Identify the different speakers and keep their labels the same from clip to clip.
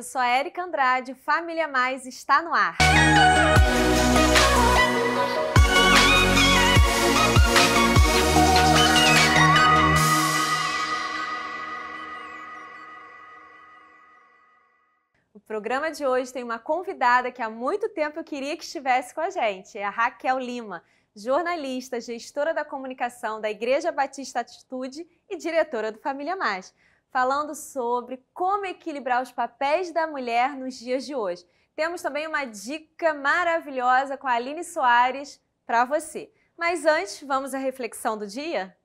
Speaker 1: eu sou a Erika Andrade, Família Mais está no ar. O programa de hoje tem uma convidada que há muito tempo eu queria que estivesse com a gente, é a Raquel Lima, jornalista, gestora da comunicação da Igreja Batista Atitude e diretora do Família Mais falando sobre como equilibrar os papéis da mulher nos dias de hoje. Temos também uma dica maravilhosa com a Aline Soares para você. Mas antes, vamos à reflexão do dia?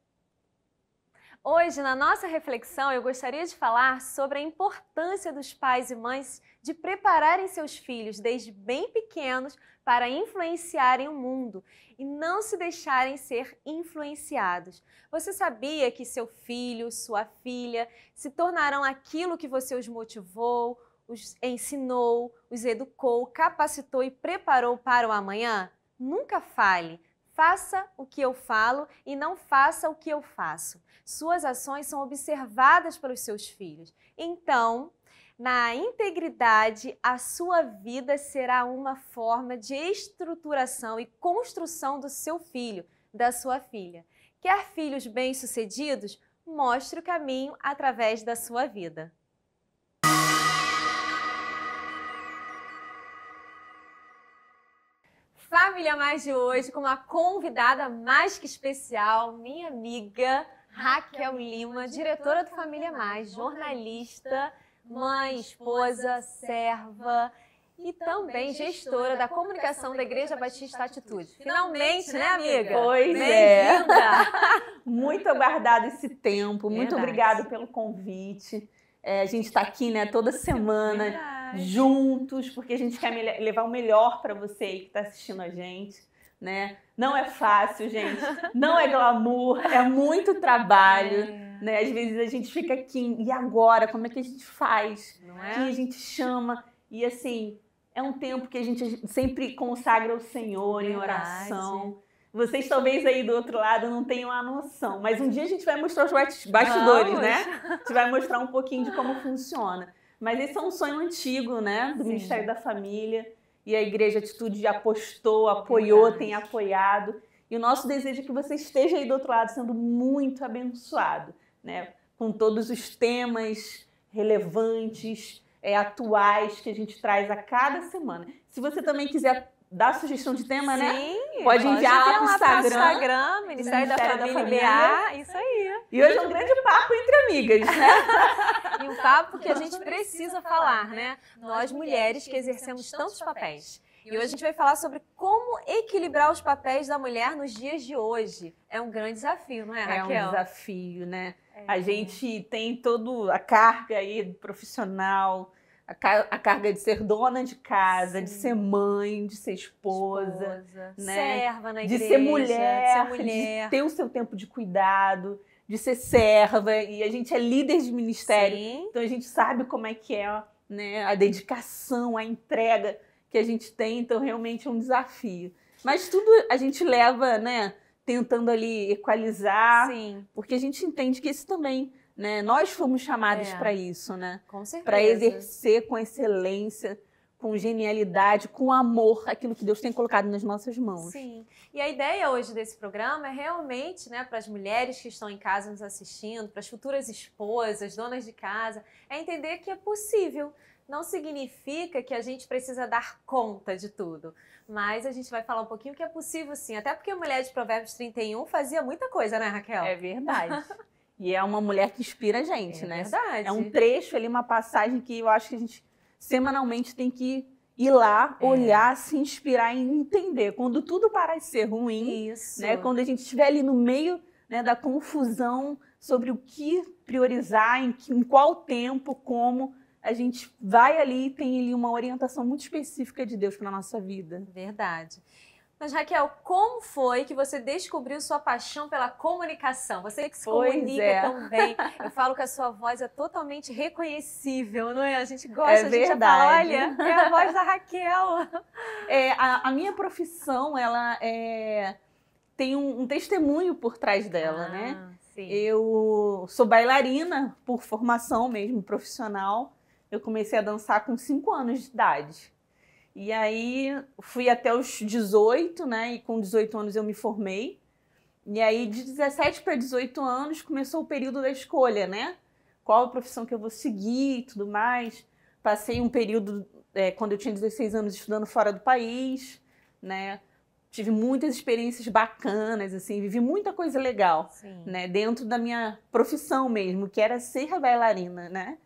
Speaker 1: Hoje, na nossa reflexão, eu gostaria de falar sobre a importância dos pais e mães de prepararem seus filhos desde bem pequenos para influenciarem o mundo e não se deixarem ser influenciados. Você sabia que seu filho, sua filha se tornarão aquilo que você os motivou, os ensinou, os educou, capacitou e preparou para o amanhã? Nunca fale. Faça o que eu falo e não faça o que eu faço. Suas ações são observadas pelos seus filhos. Então, na integridade, a sua vida será uma forma de estruturação e construção do seu filho, da sua filha. Quer filhos bem-sucedidos? Mostre o caminho através da sua vida. Família Mais de hoje com uma convidada mais que especial, minha amiga Raquel, Raquel Lima, diretora do Família Mais, jornalista mãe, esposa, serva e também gestora da comunicação da Igreja Batista Atitude. Finalmente, né, né amiga? Pois é.
Speaker 2: muito aguardado esse tempo, muito Verdade. obrigado pelo convite. É, a gente está aqui, né, toda semana, Verdade. juntos, porque a gente quer levar o melhor para você aí que está assistindo a gente. Né? Não é fácil, gente. Não é glamour, é muito trabalho. Né? Às vezes a gente fica aqui, e agora? Como é que a gente faz? Não é? Quem a gente chama? E assim, é um tempo que a gente sempre consagra o Senhor em oração. Vocês talvez aí do outro lado não tenham a noção, mas um dia a gente vai mostrar os bastidores, Vamos. né? A gente vai mostrar um pouquinho de como funciona. Mas esse é um sonho antigo, né? Do Sim. Ministério da Família. E a Igreja Atitude apostou, apoiou, tem apoiado. E o nosso desejo é que você esteja aí do outro lado sendo muito abençoado né? com todos os temas relevantes, é, atuais que a gente traz a cada semana. Se você também quiser dar sugestão de tema, né, Sim, né? Pode enviar lá pro Instagram. Instagram Ministério, Ministério da, Família, Família. BA,
Speaker 1: isso aí.
Speaker 2: E hoje é um grande papo entre amigas, né?
Speaker 1: e um papo que a gente precisa falar, né? Nós mulheres que exercemos tantos papéis e hoje a gente vai falar sobre como equilibrar os papéis da mulher nos dias de hoje. É um grande desafio, não é, Raquel? É um
Speaker 2: desafio, né? É. A gente tem toda a carga aí profissional, a, car a, carga de ser dona de casa, Sim. de ser mãe, de ser esposa, esposa. Né? serva na igreja, de ser mulher, de ser mulher, de ter o seu tempo de cuidado, de ser serva. E a gente é líder de ministério, Sim. então a gente sabe como é que é né? a dedicação, a entrega que a gente tem, então realmente é um desafio. Mas tudo a gente leva, né, tentando ali equalizar, Sim. porque a gente entende que isso também, né, nós fomos chamados é. para isso, né? Com certeza. Para exercer com excelência, com genialidade, com amor aquilo que Deus tem colocado nas nossas mãos.
Speaker 1: Sim. E a ideia hoje desse programa é realmente, né, para as mulheres que estão em casa nos assistindo, para as futuras esposas, donas de casa, é entender que é possível não significa que a gente precisa dar conta de tudo, mas a gente vai falar um pouquinho que é possível sim, até porque a mulher de Provérbios 31 fazia muita coisa, né, Raquel? É verdade.
Speaker 2: e é uma mulher que inspira a gente, é né? Verdade. É um trecho ali, uma passagem que eu acho que a gente semanalmente tem que ir lá, é. olhar, é. se inspirar e entender. Quando tudo ser ruim, Isso. né? Quando a gente estiver ali no meio né, da confusão sobre o que priorizar, em, que, em qual tempo, como a gente vai ali e tem ali uma orientação muito específica de Deus para nossa vida. Verdade.
Speaker 1: Mas Raquel, como foi que você descobriu sua paixão pela comunicação? Você que se pois comunica é. tão bem. Eu falo que a sua voz é totalmente reconhecível, não é? A gente gosta, é a gente verdade. fala, olha, é a voz
Speaker 2: da Raquel. É, a, a, minha profissão, ela é, tem um, um, testemunho por trás dela, ah, né? Sim. Eu sou bailarina por formação mesmo, profissional. Eu comecei a dançar com 5 anos de idade. E aí fui até os 18, né? E com 18 anos eu me formei. E aí de 17 para 18 anos começou o período da escolha, né? Qual a profissão que eu vou seguir e tudo mais. Passei um período é, quando eu tinha 16 anos estudando fora do país, né? Tive muitas experiências bacanas, assim, vivi muita coisa legal, Sim. né? Dentro da minha profissão mesmo, que era ser bailarina, né?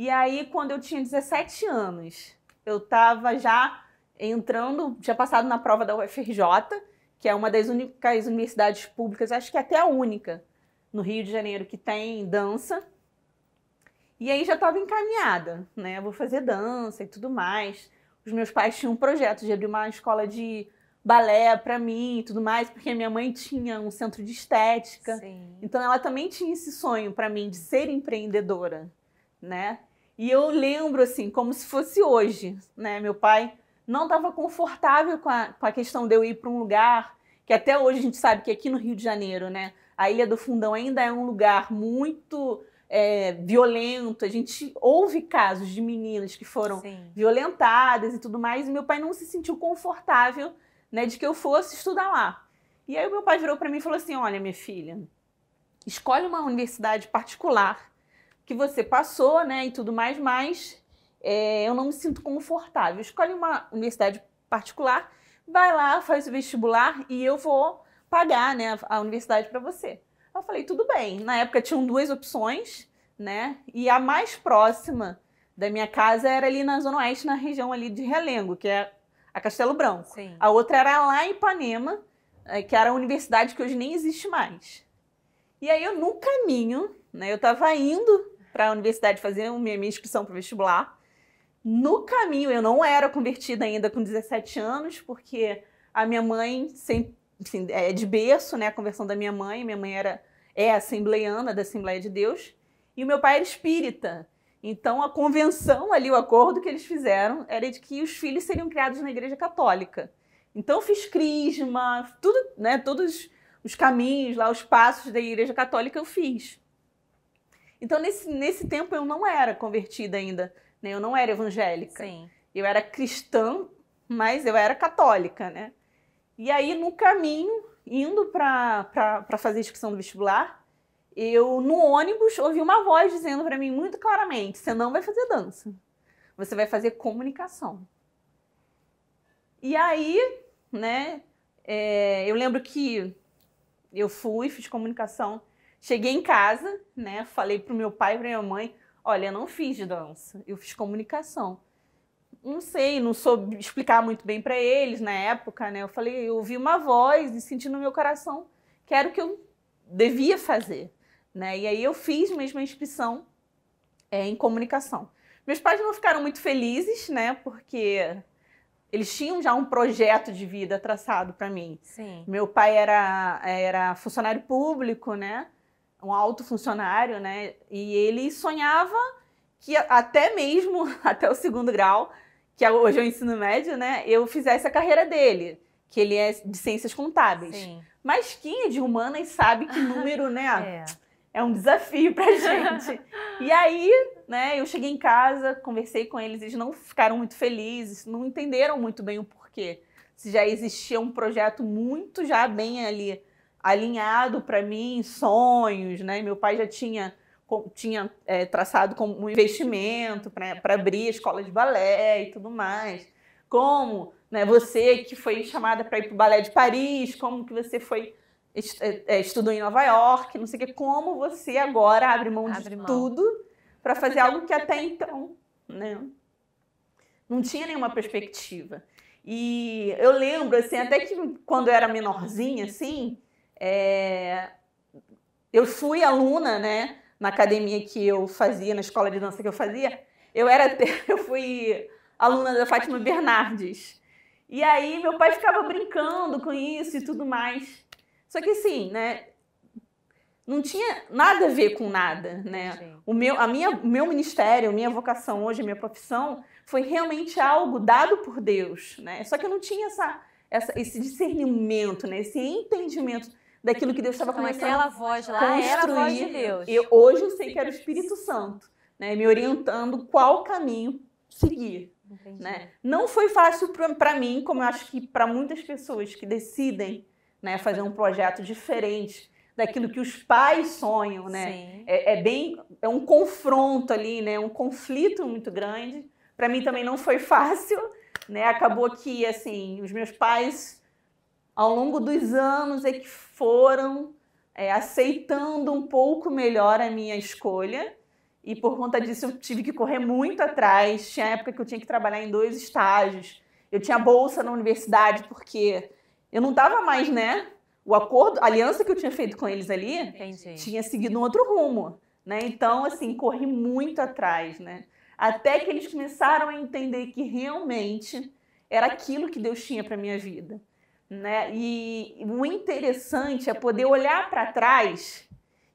Speaker 2: E aí, quando eu tinha 17 anos, eu estava já entrando, tinha passado na prova da UFRJ, que é uma das únicas universidades públicas, acho que é até a única no Rio de Janeiro que tem dança. E aí já estava encaminhada, né? Eu vou fazer dança e tudo mais. Os meus pais tinham um projeto de abrir uma escola de balé para mim e tudo mais, porque minha mãe tinha um centro de estética. Sim. Então ela também tinha esse sonho para mim de ser empreendedora, né? E eu lembro, assim, como se fosse hoje, né? Meu pai não estava confortável com a, com a questão de eu ir para um lugar que até hoje a gente sabe que aqui no Rio de Janeiro, né? A Ilha do Fundão ainda é um lugar muito é, violento. A gente houve casos de meninas que foram Sim. violentadas e tudo mais. E meu pai não se sentiu confortável, né, de que eu fosse estudar lá. E aí o meu pai virou para mim e falou assim: Olha, minha filha, escolhe uma universidade particular que você passou, né, e tudo mais, mas é, eu não me sinto confortável. Escolhe uma universidade particular, vai lá, faz o vestibular e eu vou pagar, né, a universidade para você. Eu falei, tudo bem. Na época tinham duas opções, né, e a mais próxima da minha casa era ali na Zona Oeste, na região ali de Relengo, que é a Castelo Branco. Sim. A outra era lá em Ipanema, é, que era a universidade que hoje nem existe mais. E aí eu, no caminho, né, eu estava indo para a universidade fazer minha, minha inscrição para o vestibular. No caminho, eu não era convertida ainda com 17 anos, porque a minha mãe, sempre, assim, é de berço, né? A conversão da minha mãe, minha mãe era é assembleiana da Assembleia de Deus, e o meu pai era espírita. Então, a convenção ali, o acordo que eles fizeram era de que os filhos seriam criados na Igreja Católica. Então, eu fiz crisma, tudo, né, todos os caminhos lá, os passos da Igreja Católica eu fiz. Então, nesse, nesse tempo, eu não era convertida ainda, né? Eu não era evangélica. Sim. Eu era cristã, mas eu era católica, né? E aí, no caminho, indo para fazer a inscrição do vestibular, eu, no ônibus, ouvi uma voz dizendo para mim muito claramente: você não vai fazer dança, você vai fazer comunicação. E aí, né, é, eu lembro que eu fui, fiz comunicação Cheguei em casa, né? Falei pro meu pai e pra minha mãe: olha, eu não fiz dança, eu fiz comunicação. Não sei, não soube explicar muito bem para eles na época, né? Eu falei, eu ouvi uma voz e senti no meu coração que era o que eu devia fazer, né? E aí eu fiz mesmo a inscrição é, em comunicação. Meus pais não ficaram muito felizes, né? Porque eles tinham já um projeto de vida traçado para mim. Sim. Meu pai era, era funcionário público, né? um alto funcionário, né? E ele sonhava que até mesmo até o segundo grau, que é hoje é o ensino médio, né? Eu fizesse a carreira dele, que ele é de ciências contábeis. Sim. Mas quem é de humanas sabe que número, né? é. é um desafio pra gente. e aí, né, eu cheguei em casa, conversei com eles, eles não ficaram muito felizes, não entenderam muito bem o porquê. Se já existia um projeto muito já bem ali alinhado para mim sonhos, né? Meu pai já tinha tinha é, traçado como um investimento para abrir a escola de balé e tudo mais. Como, né, você que foi chamada para ir para o balé de Paris, como que você foi é, é, estudou em Nova York, não sei o que, como você agora abre mão abre de mão. tudo para fazer algo que até então, então, né, não tinha nenhuma perspectiva. E eu lembro assim, até que quando eu era menorzinha assim, é... Eu fui aluna, né? Na academia que eu fazia, na escola de dança que eu fazia, eu era, eu fui aluna da Fátima Bernardes. E aí meu pai ficava brincando com isso e tudo mais. Só que assim, né? Não tinha nada a ver com nada, né? O meu, a minha, meu ministério, minha vocação hoje, minha profissão, foi realmente algo dado por Deus, né? Só que eu não tinha essa, essa, esse discernimento, né? Esse entendimento daquilo que Deus estava começando a
Speaker 1: voz lá construir. Era a voz de Deus.
Speaker 2: hoje eu sei que era o Espírito Santo, né, me orientando qual caminho seguir. Né? Não foi fácil para mim, como eu acho que para muitas pessoas que decidem né, é, fazer um projeto diferente daquilo que os pais sonham, né? É, é, bem é um confronto ali, né? Um conflito muito grande. Para mim também não foi fácil, né? Acabou que assim os meus pais ao longo dos anos é que foram é, aceitando um pouco melhor a minha escolha. E por conta disso eu tive que correr muito atrás. Tinha época que eu tinha que trabalhar em dois estágios. Eu tinha bolsa na universidade porque eu não estava mais, né? O acordo, a aliança que eu tinha feito com eles ali, Entendi. tinha seguido um outro rumo, né? Então, assim, corri muito atrás, né? Até que eles começaram a entender que realmente era aquilo que Deus tinha para minha vida. Né? E o é interessante é poder olhar para trás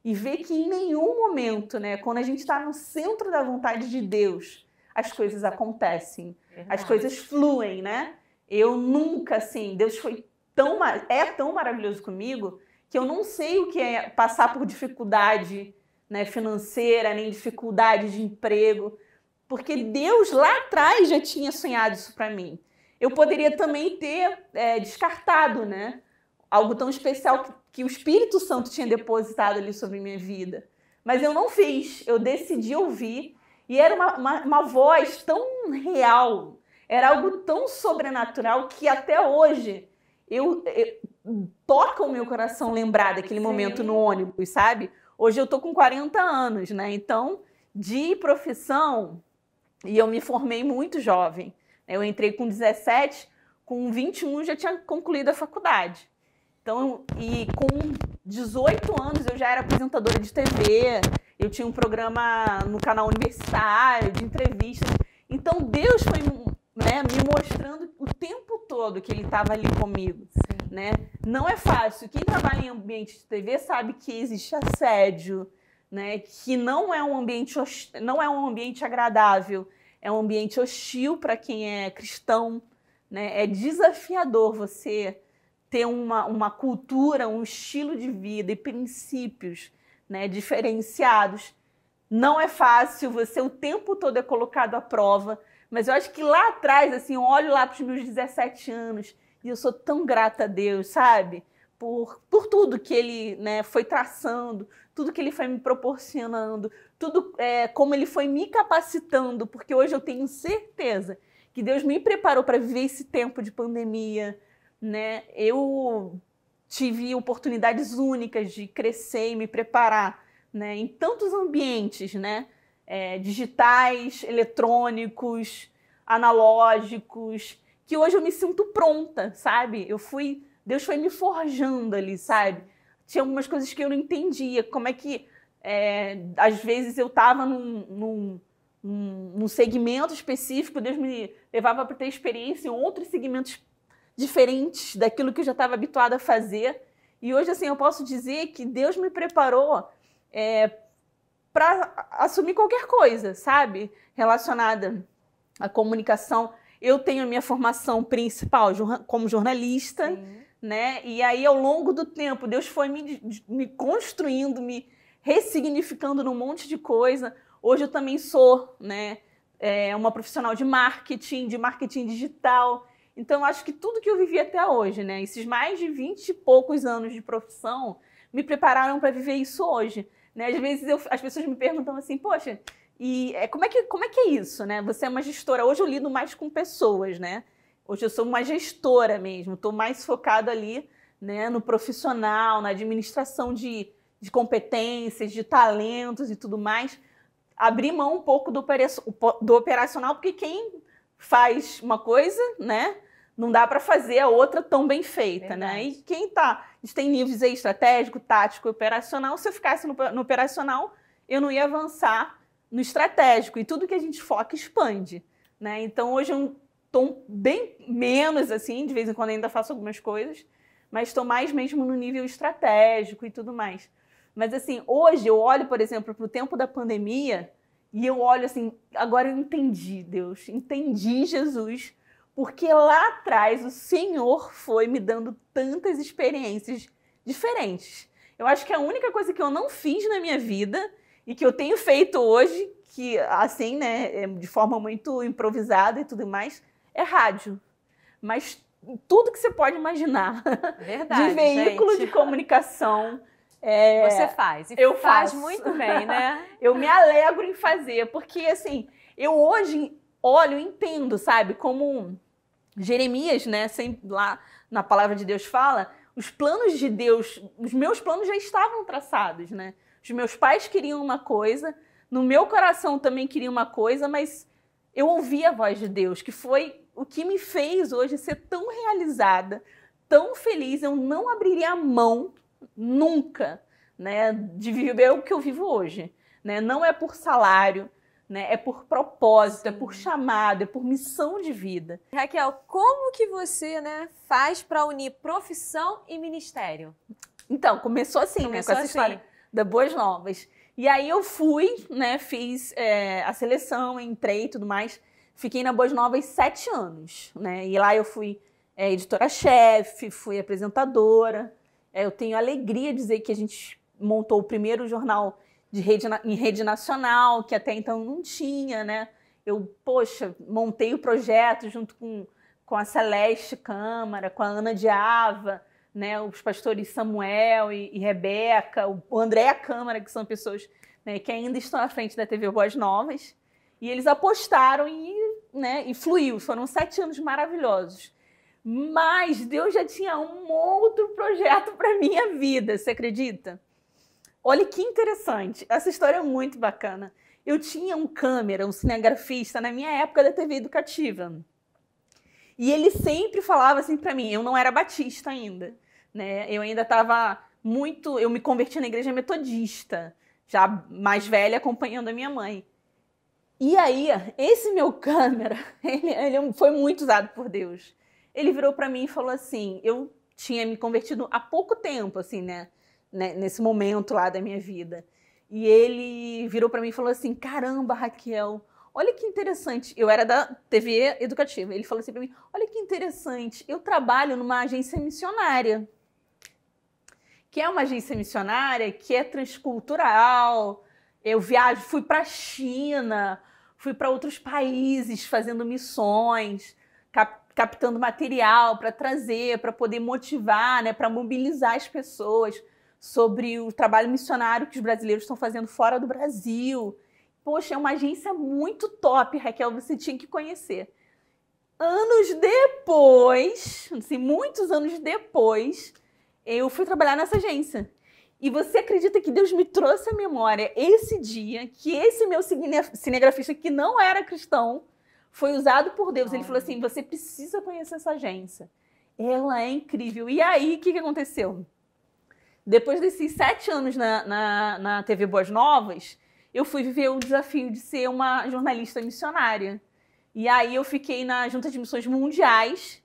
Speaker 2: e ver que em nenhum momento, né, quando a gente está no centro da vontade de Deus, as coisas acontecem, as coisas fluem, né? Eu nunca, assim, Deus foi tão é tão maravilhoso comigo que eu não sei o que é passar por dificuldade né, financeira, nem dificuldade de emprego, porque Deus lá atrás já tinha sonhado isso para mim eu poderia também ter é, descartado, né? Algo tão especial que, que o Espírito Santo tinha depositado ali sobre minha vida. Mas eu não fiz, eu decidi ouvir. E era uma, uma, uma voz tão real, era algo tão sobrenatural que até hoje eu, eu, toca o meu coração lembrar daquele momento no ônibus, sabe? Hoje eu tô com 40 anos, né? Então, de profissão, e eu me formei muito jovem. Eu entrei com 17, com 21 já tinha concluído a faculdade. Então, e com 18 anos eu já era apresentadora de TV, eu tinha um programa no canal universitário de entrevistas. Então, Deus foi né, me mostrando o tempo todo que ele estava ali comigo. Né? Não é fácil. Quem trabalha em ambiente de TV sabe que existe assédio, né? que não é um ambiente, não é um ambiente agradável é um ambiente hostil para quem é cristão, né? É desafiador você ter uma, uma cultura, um estilo de vida e princípios né, diferenciados. Não é fácil, você o tempo todo é colocado à prova, mas eu acho que lá atrás, assim, eu olho lá para os meus 17 anos e eu sou tão grata a Deus, sabe? por, por tudo que ele né, foi traçando, tudo que ele foi me proporcionando, tudo é, como ele foi me capacitando, porque hoje eu tenho certeza que Deus me preparou para viver esse tempo de pandemia, né? Eu tive oportunidades únicas de crescer e me preparar, né? Em tantos ambientes, né? É, digitais, eletrônicos, analógicos, que hoje eu me sinto pronta, sabe? Eu fui Deus foi me forjando ali, sabe? Tinha algumas coisas que eu não entendia. Como é que, é, às vezes, eu estava num, num, num, segmento específico, Deus me levava para ter experiência em outros segmentos diferentes daquilo que eu já estava habituada a fazer. E hoje, assim, eu posso dizer que Deus me preparou é, para assumir qualquer coisa, sabe? Relacionada à comunicação. Eu tenho a minha formação principal como jornalista. Sim né? E aí, ao longo do tempo, Deus foi me, me construindo, me ressignificando num monte de coisa. Hoje eu também sou, né? É, uma profissional de marketing, de marketing digital. Então, acho que tudo que eu vivi até hoje, né? Esses mais de 20 e poucos anos de profissão me prepararam para viver isso hoje. Né? Às vezes eu, as pessoas me perguntam assim, poxa, e é, como é que como é que é isso, né? Você é uma gestora. Hoje eu lido mais com pessoas, né? Hoje eu sou uma gestora mesmo, estou mais focada ali né, no profissional, na administração de, de competências, de talentos e tudo mais. Abrir mão um pouco do, do operacional, porque quem faz uma coisa, né? Não dá para fazer a outra tão bem feita, Verdade. né? E quem tá, a gente tem níveis aí estratégico, tático, operacional. Se eu ficasse no, no operacional, eu não ia avançar no estratégico. E tudo que a gente foca expande, né? Então hoje eu Estou bem menos assim, de vez em quando ainda faço algumas coisas, mas estou mais mesmo no nível estratégico e tudo mais. Mas assim, hoje eu olho, por exemplo, para o tempo da pandemia e eu olho assim, agora eu entendi Deus, entendi Jesus, porque lá atrás o Senhor foi me dando tantas experiências diferentes. Eu acho que a única coisa que eu não fiz na minha vida e que eu tenho feito hoje, que assim, né, é de forma muito improvisada e tudo mais, é rádio. Mas tudo que você pode imaginar. Verdade, de veículo gente. de comunicação. É, você faz. E eu faz faço. muito bem, né? eu me alegro em fazer, porque assim, eu hoje olho e entendo, sabe? Como Jeremias, né, sempre lá na palavra de Deus fala, os planos de Deus, os meus planos já estavam traçados, né? Os meus pais queriam uma coisa, no meu coração também queria uma coisa, mas eu ouvi a voz de Deus, que foi o que me fez hoje ser tão realizada, tão feliz, eu não abriria a mão nunca, né, de viver o que eu vivo hoje, né? Não é por salário, né? É por propósito, é por chamado, é por missão de vida. Raquel, como que você, né, faz para unir profissão e ministério? Então, começou assim, começou né, com assim. essa história assim. da Boas Novas. E aí eu fui, né, fiz é, a seleção, entrei e tudo mais. Fiquei na Boas Novas sete anos, né? E lá eu fui é, editora-chefe, fui apresentadora. É, eu tenho alegria de dizer que a gente montou o primeiro jornal de rede, em rede nacional, que até então não tinha, né? Eu, poxa, montei o projeto junto com, com a Celeste Câmara, com a Ana Diava, né? Os pastores Samuel e, e Rebeca, o André Câmara, que são pessoas né, que ainda estão à frente da TV Boas Novas. E eles apostaram e né? E fluiu. Foram sete anos maravilhosos. Mas Deus já tinha um outro projeto para minha vida, você acredita? Olha que interessante. Essa história é muito bacana. Eu tinha um câmera, um cinegrafista na minha época da TV educativa. E ele sempre falava assim para mim, eu não era batista ainda, né? Eu ainda estava muito, eu me converti na igreja metodista, já mais velha acompanhando a minha mãe. E aí, esse meu câmera, ele, ele é foi muito usado por Deus. Ele virou para mim e falou assim: eu tinha me convertido há pouco tempo, assim, né? né nesse momento lá da minha vida. E ele virou para mim e falou assim: caramba, Raquel, olha que interessante. Eu era da TV educativa. Ele falou assim para mim: olha que interessante, eu trabalho numa agência missionária. Que é uma agência missionária que é transcultural, eu viajo, fui para China, fui para outros países fazendo missões, cap captando material para trazer, para poder motivar, né, para mobilizar as pessoas sobre o trabalho missionário que os brasileiros estão fazendo fora do Brasil. Poxa, é uma agência muito top, Raquel, você tinha que conhecer. Anos depois, assim, muitos anos depois, eu fui trabalhar nessa agência. E você acredita que Deus me trouxe à memória esse dia que esse meu cinegrafista, que não era cristão, foi usado por Deus. Ele falou assim: você precisa conhecer essa agência. Ela é incrível. E aí, o que, que aconteceu? Depois desses sete anos na, na, na TV Boas Novas, eu fui viver o desafio de ser uma jornalista missionária. E aí eu fiquei na Junta de Missões Mundiais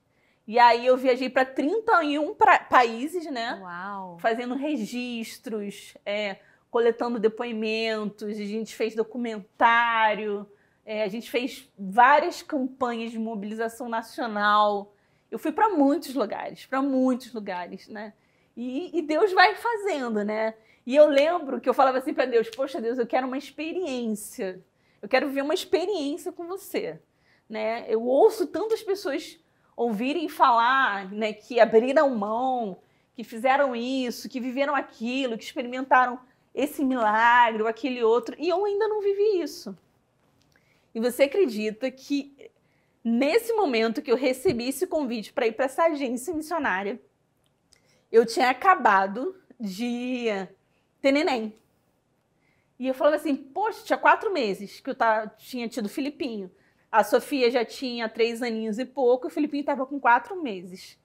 Speaker 2: e aí eu viajei para 31 pra, países, né? Uau. Fazendo registros, é, coletando depoimentos, a gente fez documentário, é, a gente fez várias campanhas de mobilização nacional. Eu fui para muitos lugares, para muitos lugares, né? E, e, Deus vai fazendo, né? E eu lembro que eu falava assim para Deus: Poxa, Deus, eu quero uma experiência. Eu quero ver uma experiência com você, né? Eu ouço tantas pessoas ouvirem falar né, que abriram mão, que fizeram isso, que viveram aquilo, que experimentaram esse milagre ou aquele outro, e eu ainda não vivi isso. E você acredita que nesse momento que eu recebi esse convite para ir para essa agência missionária, eu tinha acabado de ter neném. E eu falava assim, poxa, tinha quatro meses que eu tinha tido Filipinho. A Sofia já tinha três aninhos e pouco, o Filipinho estava com quatro meses.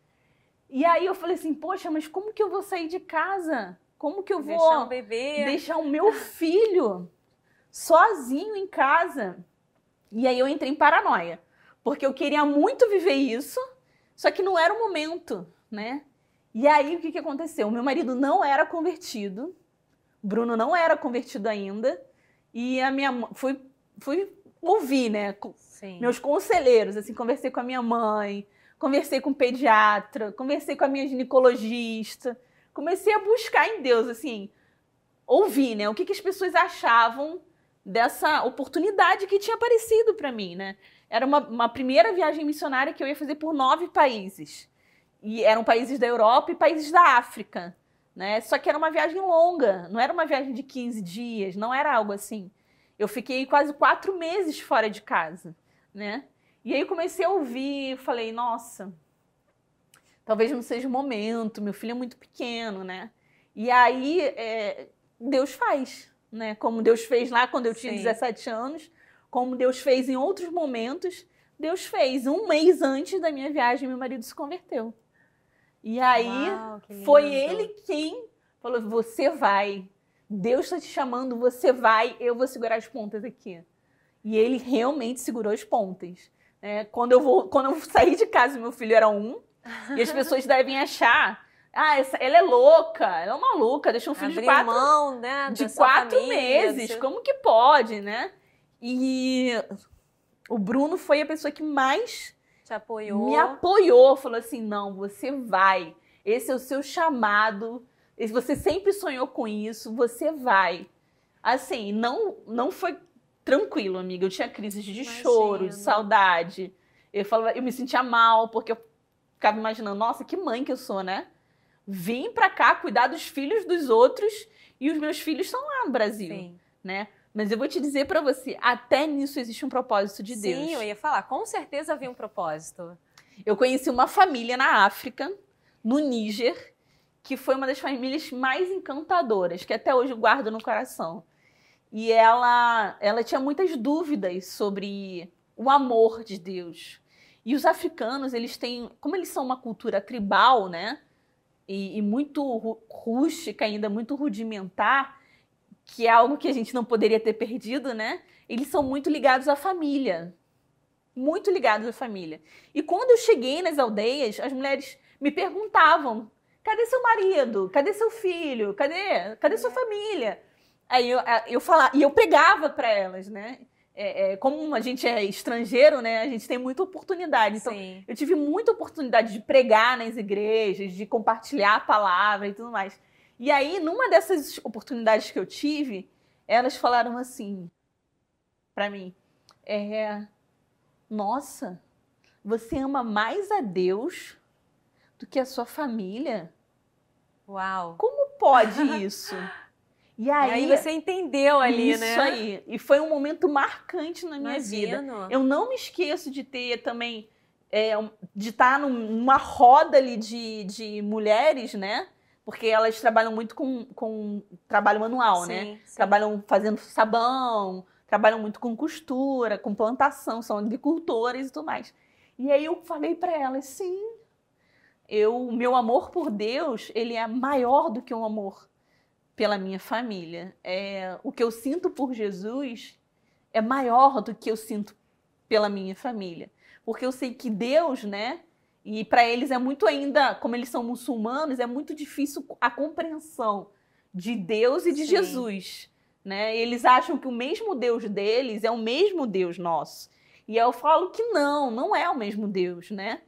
Speaker 2: E aí eu falei assim, poxa, mas como que eu vou sair de casa? Como que eu vou deixar o, bebê. Deixar o meu filho sozinho em casa? E aí eu entrei em paranoia, porque eu queria muito viver isso, só que não era o momento, né? E aí o que, que aconteceu? O meu marido não era convertido, Bruno não era convertido ainda, e a minha fui, fui ouvir, né? Sim. meus conselheiros, assim, conversei com a minha mãe, conversei com o pediatra, conversei com a minha ginecologista, comecei a buscar em Deus, assim, ouvir, né, o que, que as pessoas achavam dessa oportunidade que tinha aparecido para mim, né? Era uma, uma primeira viagem missionária que eu ia fazer por nove países. E eram países da Europa e países da África, né? Só que era uma viagem longa, não era uma viagem de 15 dias, não era algo assim. Eu fiquei quase quatro meses fora de casa né? E aí comecei a ouvir, falei, nossa, talvez não seja o momento, meu filho é muito pequeno, né? E aí é, Deus faz, né? Como Deus fez lá quando eu tinha Sim. 17 anos, como Deus fez em outros momentos, Deus fez. Um mês antes da minha viagem, meu marido se converteu. E aí Uau, foi ele quem falou: você vai, Deus está te chamando, você vai, eu vou segurar as pontas aqui. E ele realmente segurou as pontas. É, quando, eu vou, quando eu saí de casa, meu filho era um, e as pessoas devem achar. Ah, essa, ela é louca, ela é maluca, deixou um filho de quatro, mão, né, de quatro família, meses. Seu... Como que pode, né? E o Bruno foi a pessoa que mais
Speaker 1: apoiou. me
Speaker 2: apoiou. Falou assim: não, você vai. Esse é o seu chamado. Você sempre sonhou com isso, você vai. Assim, não, não foi tranquilo, amiga. Eu tinha crises de Imagina. choro, de saudade. Eu falava, eu me sentia mal, porque eu ficava imaginando, nossa, que mãe que eu sou, né? Vim pra cá cuidar dos filhos dos outros e os meus filhos estão lá no Brasil, Sim. né? Mas eu vou te dizer para você, até nisso existe um propósito de Deus. Sim, eu ia falar, com certeza havia um propósito. Eu conheci uma família na África, no Níger, que foi uma das famílias mais encantadoras, que até hoje eu guardo no coração. E ela, ela tinha muitas dúvidas sobre o amor de Deus. E os africanos, eles têm, como eles são uma cultura tribal, né? E, e muito rústica ainda, muito rudimentar, que é algo que a gente não poderia ter perdido, né? Eles são muito ligados à família. Muito ligados à família. E quando eu cheguei nas aldeias, as mulheres me perguntavam: cadê seu marido? Cadê seu filho? Cadê, cadê sua é. família? Aí eu, eu falava, e eu pregava para elas, né? É, é, como a gente é estrangeiro, né, a gente tem muita oportunidade. Então, Sim. eu tive muita oportunidade de pregar nas igrejas, de compartilhar a palavra e tudo mais. E aí, numa dessas oportunidades que eu tive, elas falaram assim para mim: é, Nossa, você ama mais a Deus do que a sua família? Uau! Como pode isso? E aí, e aí, você entendeu ali, isso né? Isso aí. E foi um momento marcante na minha Imagino. vida. Eu não me esqueço de ter também, é, de estar numa roda ali de, de mulheres, né? Porque elas trabalham muito com, com trabalho manual, né? sim, né? Sim. Trabalham fazendo sabão, trabalham muito com costura, com plantação, são agricultoras e tudo mais. E aí eu falei para elas, sim, eu, meu amor por Deus, ele é maior do que um amor pela minha família. É, o que eu sinto por Jesus é maior do que eu sinto pela minha família, porque eu sei que Deus, né? E para eles é muito ainda, como eles são muçulmanos, é muito difícil a compreensão de Deus e de Sim. Jesus, né? Eles acham que o mesmo Deus deles é o mesmo Deus nosso. E eu falo que não, não é o mesmo Deus, né?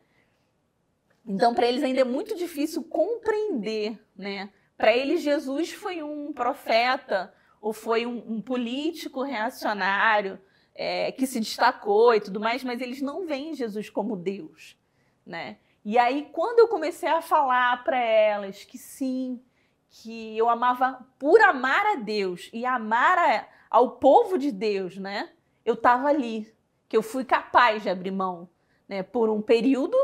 Speaker 2: Então, para eles ainda é muito difícil compreender, né? Para eles, Jesus foi um profeta ou foi um, um político reacionário é, que se destacou e tudo mais, mas eles não veem Jesus como Deus, né? E aí, quando eu comecei a falar para elas que sim, que eu amava por amar a Deus e amar a, ao povo de Deus, né? Eu estava ali, que eu fui capaz de abrir mão, né? Por um período,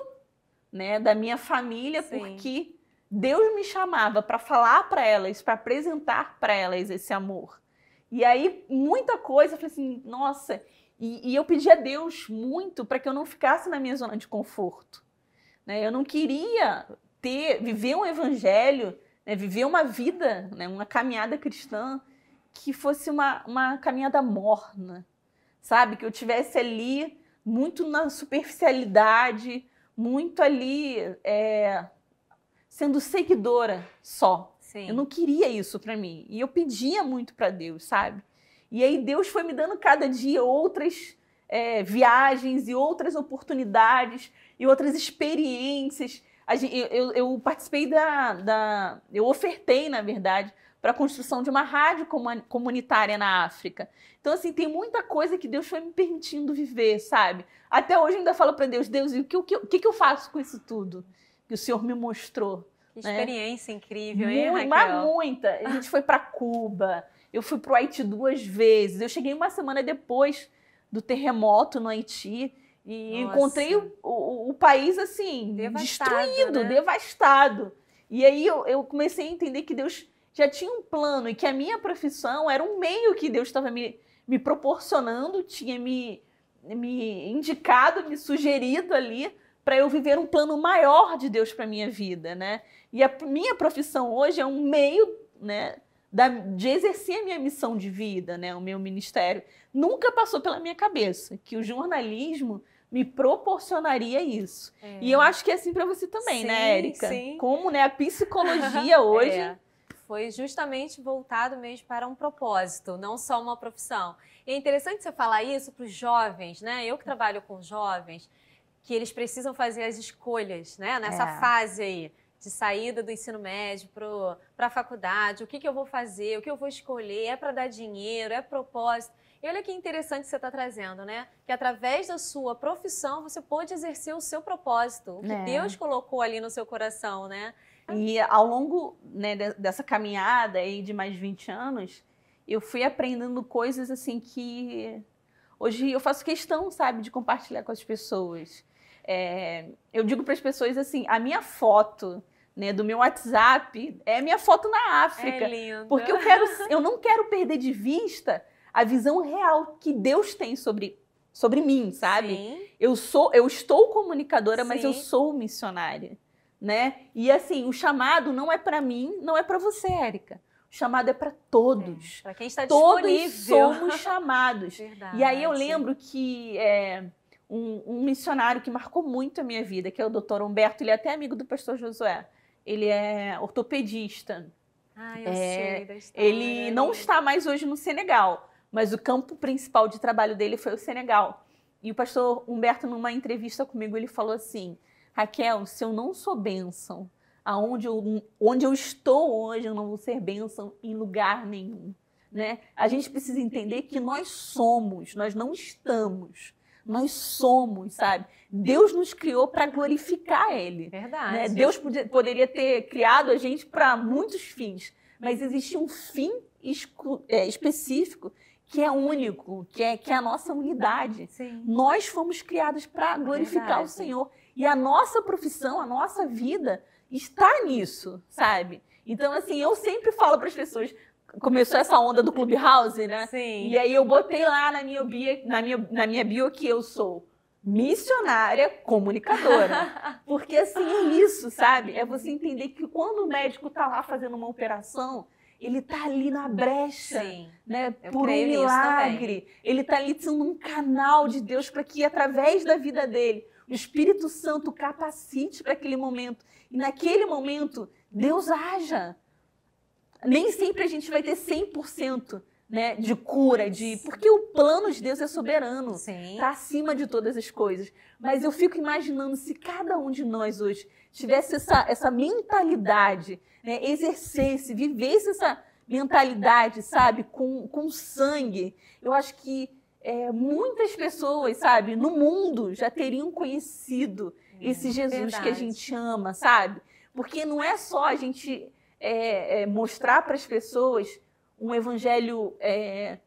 Speaker 2: né? Da minha família, sim. porque Deus me chamava para falar para elas, para apresentar para elas esse amor. E aí, muita coisa, eu falei assim, nossa. E, e eu pedi a Deus muito para que eu não ficasse na minha zona de conforto. Né? Eu não queria ter, viver um evangelho, né? viver uma vida, né? uma caminhada cristã que fosse uma, uma caminhada morna, sabe? Que eu tivesse ali muito na superficialidade, muito ali é, sendo seguidora só. Sim. Eu não queria isso para mim. E eu pedia muito para Deus, sabe? E aí Deus foi me dando cada dia outras é, viagens e outras oportunidades e outras experiências. eu, eu, eu, participei da, da, Eu ofertei, na verdade, para a construção de uma rádio comunitária na África. Então, assim, tem muita coisa que Deus foi me permitindo viver, sabe? Até hoje eu ainda falo para Deus: Deus, o que, o que, o que eu faço com isso tudo? que o Senhor me mostrou. Que né? experiência
Speaker 1: né? incrível, hein, Muito, Mas
Speaker 2: muita. A gente foi para Cuba, eu fui para o Haiti duas vezes. Eu cheguei uma semana depois do terremoto no Haiti e Nossa. encontrei o, o, o, país assim, devastado, destruído, né? devastado. E aí eu, eu comecei a entender que Deus já tinha um plano e que a minha profissão era um meio que Deus estava me, me proporcionando, tinha me, me indicado, me sugerido ali para eu viver um plano maior de Deus para minha vida, né? E a minha profissão hoje é um meio, né, da, de exercer a minha missão de vida, né, o meu ministério. Nunca passou pela minha cabeça que o jornalismo me proporcionaria isso. É. E eu acho que é assim para você também, né, sim, né, Érica? Sim. Como, né, a psicologia é. hoje é.
Speaker 1: foi justamente voltado mesmo para um propósito, não só uma profissão. E é interessante você falar isso para os jovens, né? Eu que trabalho com jovens, que eles precisam fazer as escolhas, né? Nessa é. fase aí de saída do ensino médio para a faculdade, o que, que eu vou fazer, o que eu vou escolher, é para dar dinheiro, é propósito. E olha que interessante você está trazendo, né? Que através da sua profissão você pode exercer o seu propósito, o que é. Deus colocou ali no seu coração, né?
Speaker 2: E ao longo né, dessa caminhada aí de mais 20 anos, eu fui aprendendo coisas assim que hoje eu faço questão, sabe, de compartilhar com as pessoas. É, eu digo para as pessoas assim: a minha foto né, do meu WhatsApp é minha foto na África. É lindo. Porque eu, quero, eu não quero perder de vista a visão real que Deus tem sobre, sobre mim, sabe? Sim. Eu sou, eu estou comunicadora, Sim. mas eu sou missionária, né? E assim, o chamado não é para mim, não é para você, Érica. O chamado é para todos. É, para quem está todos disponível. Todos somos chamados.
Speaker 3: Verdade. E aí eu lembro
Speaker 2: que é, um, um, missionário que marcou muito a minha vida, que é o Dr. Humberto. Ele é até amigo do pastor Josué. Ele é ortopedista. Ah, eu é, sei da história. Ele não está mais hoje no Senegal, mas o campo principal de trabalho dele foi o Senegal. E o pastor Humberto, numa entrevista comigo, ele falou assim: Raquel, se eu não sou bênção, aonde eu, onde eu estou hoje, eu não vou ser bênção em lugar nenhum. Né? A gente precisa entender que nós somos, nós não estamos nós somos, sabe? Deus nos criou para glorificar Ele. Né? Verdade. Né? Deus podia, poderia ter criado a gente para muitos fins, mas existe um fim é, específico que é único, que é, que é a nossa unidade. Sim. Nós fomos criados para é glorificar Verdade. o Senhor. E a nossa profissão, a nossa vida está nisso, sabe? Então, assim, eu sempre falo para as pessoas: começou essa onda do Clubhouse, né? Sim. E aí eu botei lá na minha bio, na minha, na minha bio que eu sou missionária comunicadora. Porque assim é isso, sabe? É você entender que quando o médico tá lá fazendo uma operação, ele tá ali na brecha, Sim, né? Por um milagre. Ele tá ali sendo um canal de Deus para que através da vida dele o Espírito Santo capacite para aquele momento. E naquele momento Deus haja nem sempre a gente vai ter 100%. Né, né de cura, de porque o plano de Deus é soberano, está acima de todas as coisas. Mas eu fico imaginando se cada um de nós hoje tivesse essa, essa mentalidade, né, exercesse, vivesse essa mentalidade, sabe, com, com sangue, eu acho que é, muitas pessoas, sabe, no mundo já teriam conhecido é, esse Jesus verdade. que a gente ama, sabe? Porque não é só a gente é, é, mostrar para as pessoas um evangelho é,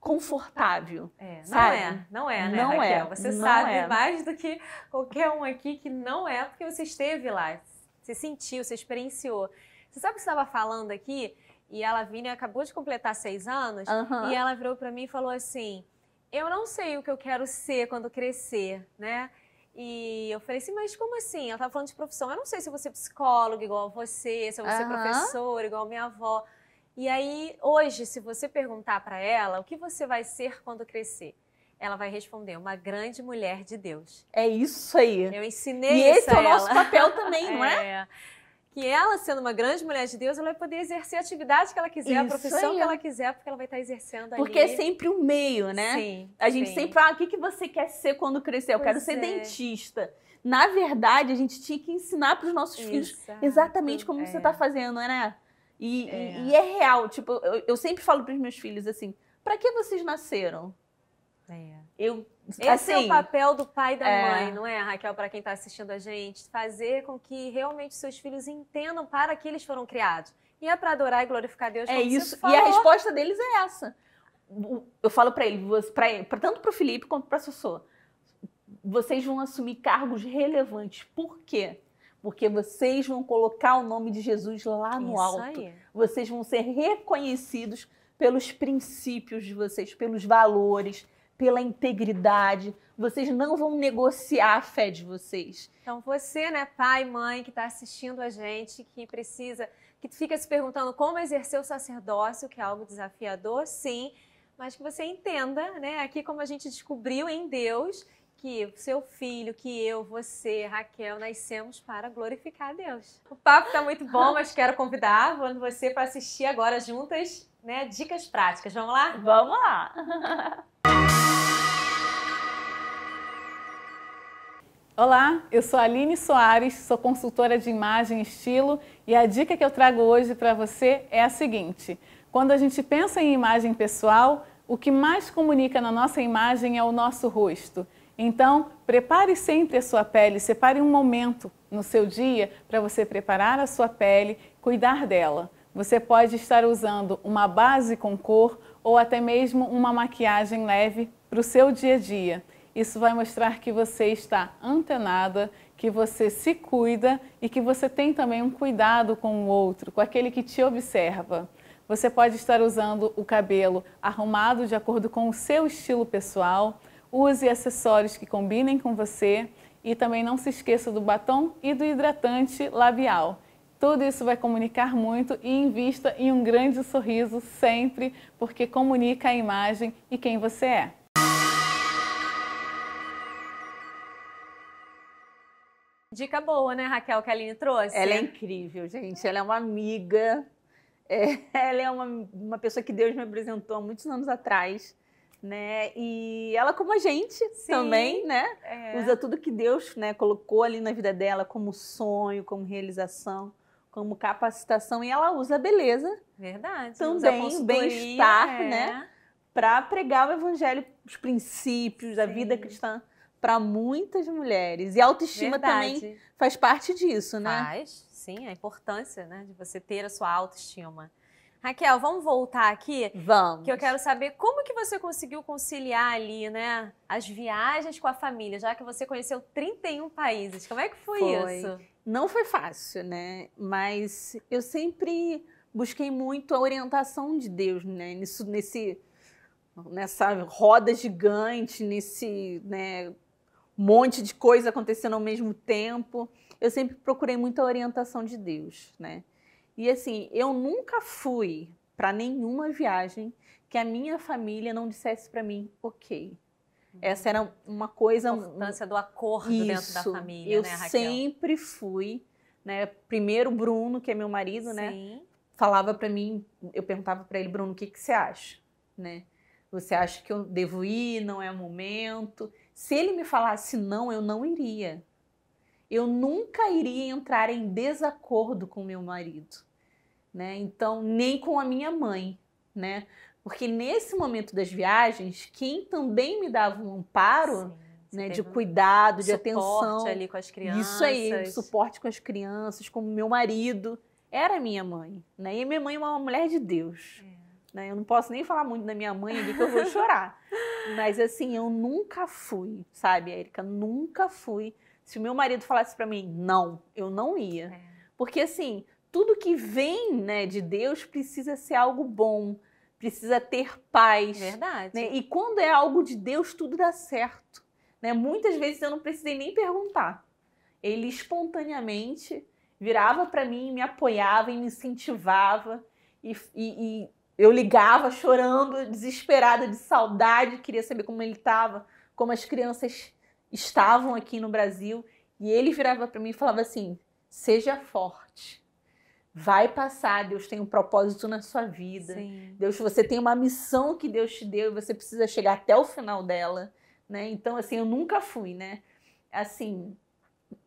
Speaker 2: confortável. É, não sabe? é, não é, né, não Raquel? É, você não sabe é.
Speaker 1: mais do que qualquer um aqui que não é, porque você esteve lá, você sentiu, você experienciou. Você sabe o que você estava falando aqui? E a Lavínia acabou de completar seis anos, uhum. e ela virou para mim e falou assim: Eu não sei o que eu quero ser quando crescer, né? E eu falei assim, mas como assim? Ela tava falando de profissão. Eu não sei se eu vou ser psicóloga igual a você, se eu vou uhum. ser professora igual a minha avó. E aí, hoje, se você perguntar para ela o que você vai ser quando crescer, ela vai responder: uma grande mulher de Deus.
Speaker 2: É isso aí. Eu ensinei e isso. E esse é o nosso papel também, não é? é
Speaker 1: que ela, sendo uma grande mulher de Deus, ela vai poder exercer a atividade que ela quiser, Isso a profissão aí. que ela quiser, porque ela vai estar exercendo
Speaker 3: ali. Porque é sempre
Speaker 2: o um meio, né? Sim. A gente sim. sempre fala, ah, o que, que você quer ser quando crescer? Eu pois quero ser é. dentista. Na verdade, a gente tinha que ensinar para os nossos Exato. filhos exatamente como é. você está fazendo, né? E é. E, e é real, tipo, eu, eu sempre falo para os meus filhos assim, para que vocês nasceram? É. Eu esse é assim, é o papel do pai e da é... mãe, não
Speaker 1: é, Raquel, para quem está assistindo a gente? Fazer com que realmente seus filhos entendam para que eles foram criados. E é para adorar e glorificar Deus. É isso. E a resposta
Speaker 2: deles é essa. Eu falo para ele, pra tanto para o Felipe quanto para a Sossô, vocês vão assumir cargos relevantes. Por quê? Porque vocês vão colocar o nome de Jesus lá no isso alto. Aí. Vocês vão ser reconhecidos pelos princípios de vocês, pelos valores pela integridade. Vocês não vão negociar a fé de vocês.
Speaker 1: Então você, né, pai, mãe que está assistindo a gente, que precisa, que fica se perguntando como exercer o sacerdócio, que é algo desafiador, sim, mas que você entenda, né, aqui como a gente descobriu em Deus que seu filho, que eu, você, Raquel, nascemos para glorificar a Deus. O papo está muito bom, mas quero convidar você para assistir agora juntas, né? Dicas práticas. Vamos lá?
Speaker 2: Vamos lá!
Speaker 3: Olá, eu sou Aline Soares, sou consultora de imagem e estilo e a dica que eu trago hoje para você é a seguinte: quando a gente pensa em imagem pessoal, o que mais comunica na nossa imagem é o nosso rosto. Então, prepare sempre a sua pele, separe um momento no seu dia para você preparar a sua pele, cuidar dela. Você pode estar usando uma base com cor ou até mesmo uma maquiagem leve para o seu dia a dia. Isso vai mostrar que você está antenada, que você se cuida e que você tem também um cuidado com o outro, com aquele que te observa. Você pode estar usando o cabelo arrumado de acordo com o seu estilo pessoal, use acessórios que combinem com você e também não se esqueça do batom e do hidratante labial. Tudo isso vai comunicar muito e invista em um grande sorriso sempre, porque comunica a imagem e quem você é.
Speaker 1: Dica
Speaker 2: boa, né, Raquel, que
Speaker 1: a Aline trouxe? Ela é
Speaker 3: incrível,
Speaker 2: gente. Ela é uma amiga. É, ela é uma, uma pessoa que Deus me apresentou há muitos anos atrás, né? E ela, como a gente Sim, também, né? É. Usa tudo que Deus né, colocou ali na vida dela como sonho, como realização, como capacitação. E ela usa a beleza.
Speaker 1: Verdade. Também, o bem-estar, né? é. né?
Speaker 2: Para pregar o evangelho, os princípios, a vida cristã para muitas mulheres. E autoestima Verdade. também faz parte disso, né? Faz, sim,
Speaker 1: a importância né, de você ter a sua autoestima. Raquel, vamos voltar aqui? Vamos. Que eu quero saber como que você conseguiu conciliar ali, né, as viagens com a família, já que você conheceu 31 países. Como é que foi, foi. isso?
Speaker 2: Não foi fácil, né? Mas eu sempre busquei muito a orientação de Deus, né? Nisso, nesse, nessa roda gigante, nesse, né, um monte de coisa acontecendo ao mesmo tempo. Eu sempre procurei muita orientação de Deus, né? E assim, eu nunca fui para nenhuma viagem que a minha família não dissesse para mim, ok. Uhum. Essa era uma coisa. A importância do acordo isso, dentro da família, eu né, Raquel? sempre fui, né? Primeiro Bruno, que é meu marido, né? Sim. né? Falava para mim, eu perguntava para ele, Bruno, o que, que você acha, né? Você acha que eu devo ir? Não é o momento? Se ele me falasse não, eu não iria. Eu nunca iria entrar em desacordo com meu marido, né? Então, nem com a minha mãe, né? Porque nesse momento das viagens, quem também me dava um amparo, Sim, né, de cuidado, um de atenção, ali com as crianças. Isso aí, suporte com as crianças, com meu marido, era minha mãe, né? E minha mãe é uma mulher de Deus. É né? Eu não posso nem falar muito da minha mãe ali que eu vou chorar. Mas assim, eu nunca fui, sabe, Érica? Nunca fui. Se o meu marido falasse para mim, não, eu não ia. É. Porque assim, tudo que vem né, de Deus precisa ser algo bom, precisa ter paz. Verdade. Né? E quando é algo de Deus, tudo dá certo. Né? Muitas vezes eu não precisei nem perguntar. Ele espontaneamente virava para mim, me apoiava e me incentivava. E, e, e eu ligava chorando, desesperada de saudade, queria saber como ele estava, como as crianças estavam aqui no Brasil. E ele virava para mim e falava assim: seja forte, vai passar. Deus tem um propósito na sua vida. Sim. Deus, você tem uma missão que Deus te deu e você precisa chegar até o final dela, né? Então, assim, eu nunca fui, né? Assim,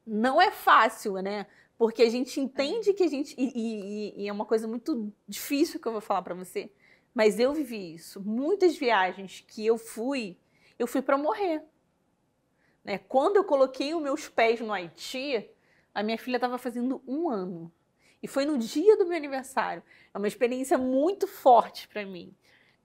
Speaker 2: não é fácil, né? Porque a gente é. entende que a gente. E, e, e é uma coisa muito difícil que eu vou falar para você, mas eu vivi isso. Muitas viagens que eu fui, eu fui para morrer. Né? Quando eu coloquei os meus pés no Haiti, a minha filha estava fazendo um ano. E foi no dia do meu aniversário. É uma experiência muito forte para mim.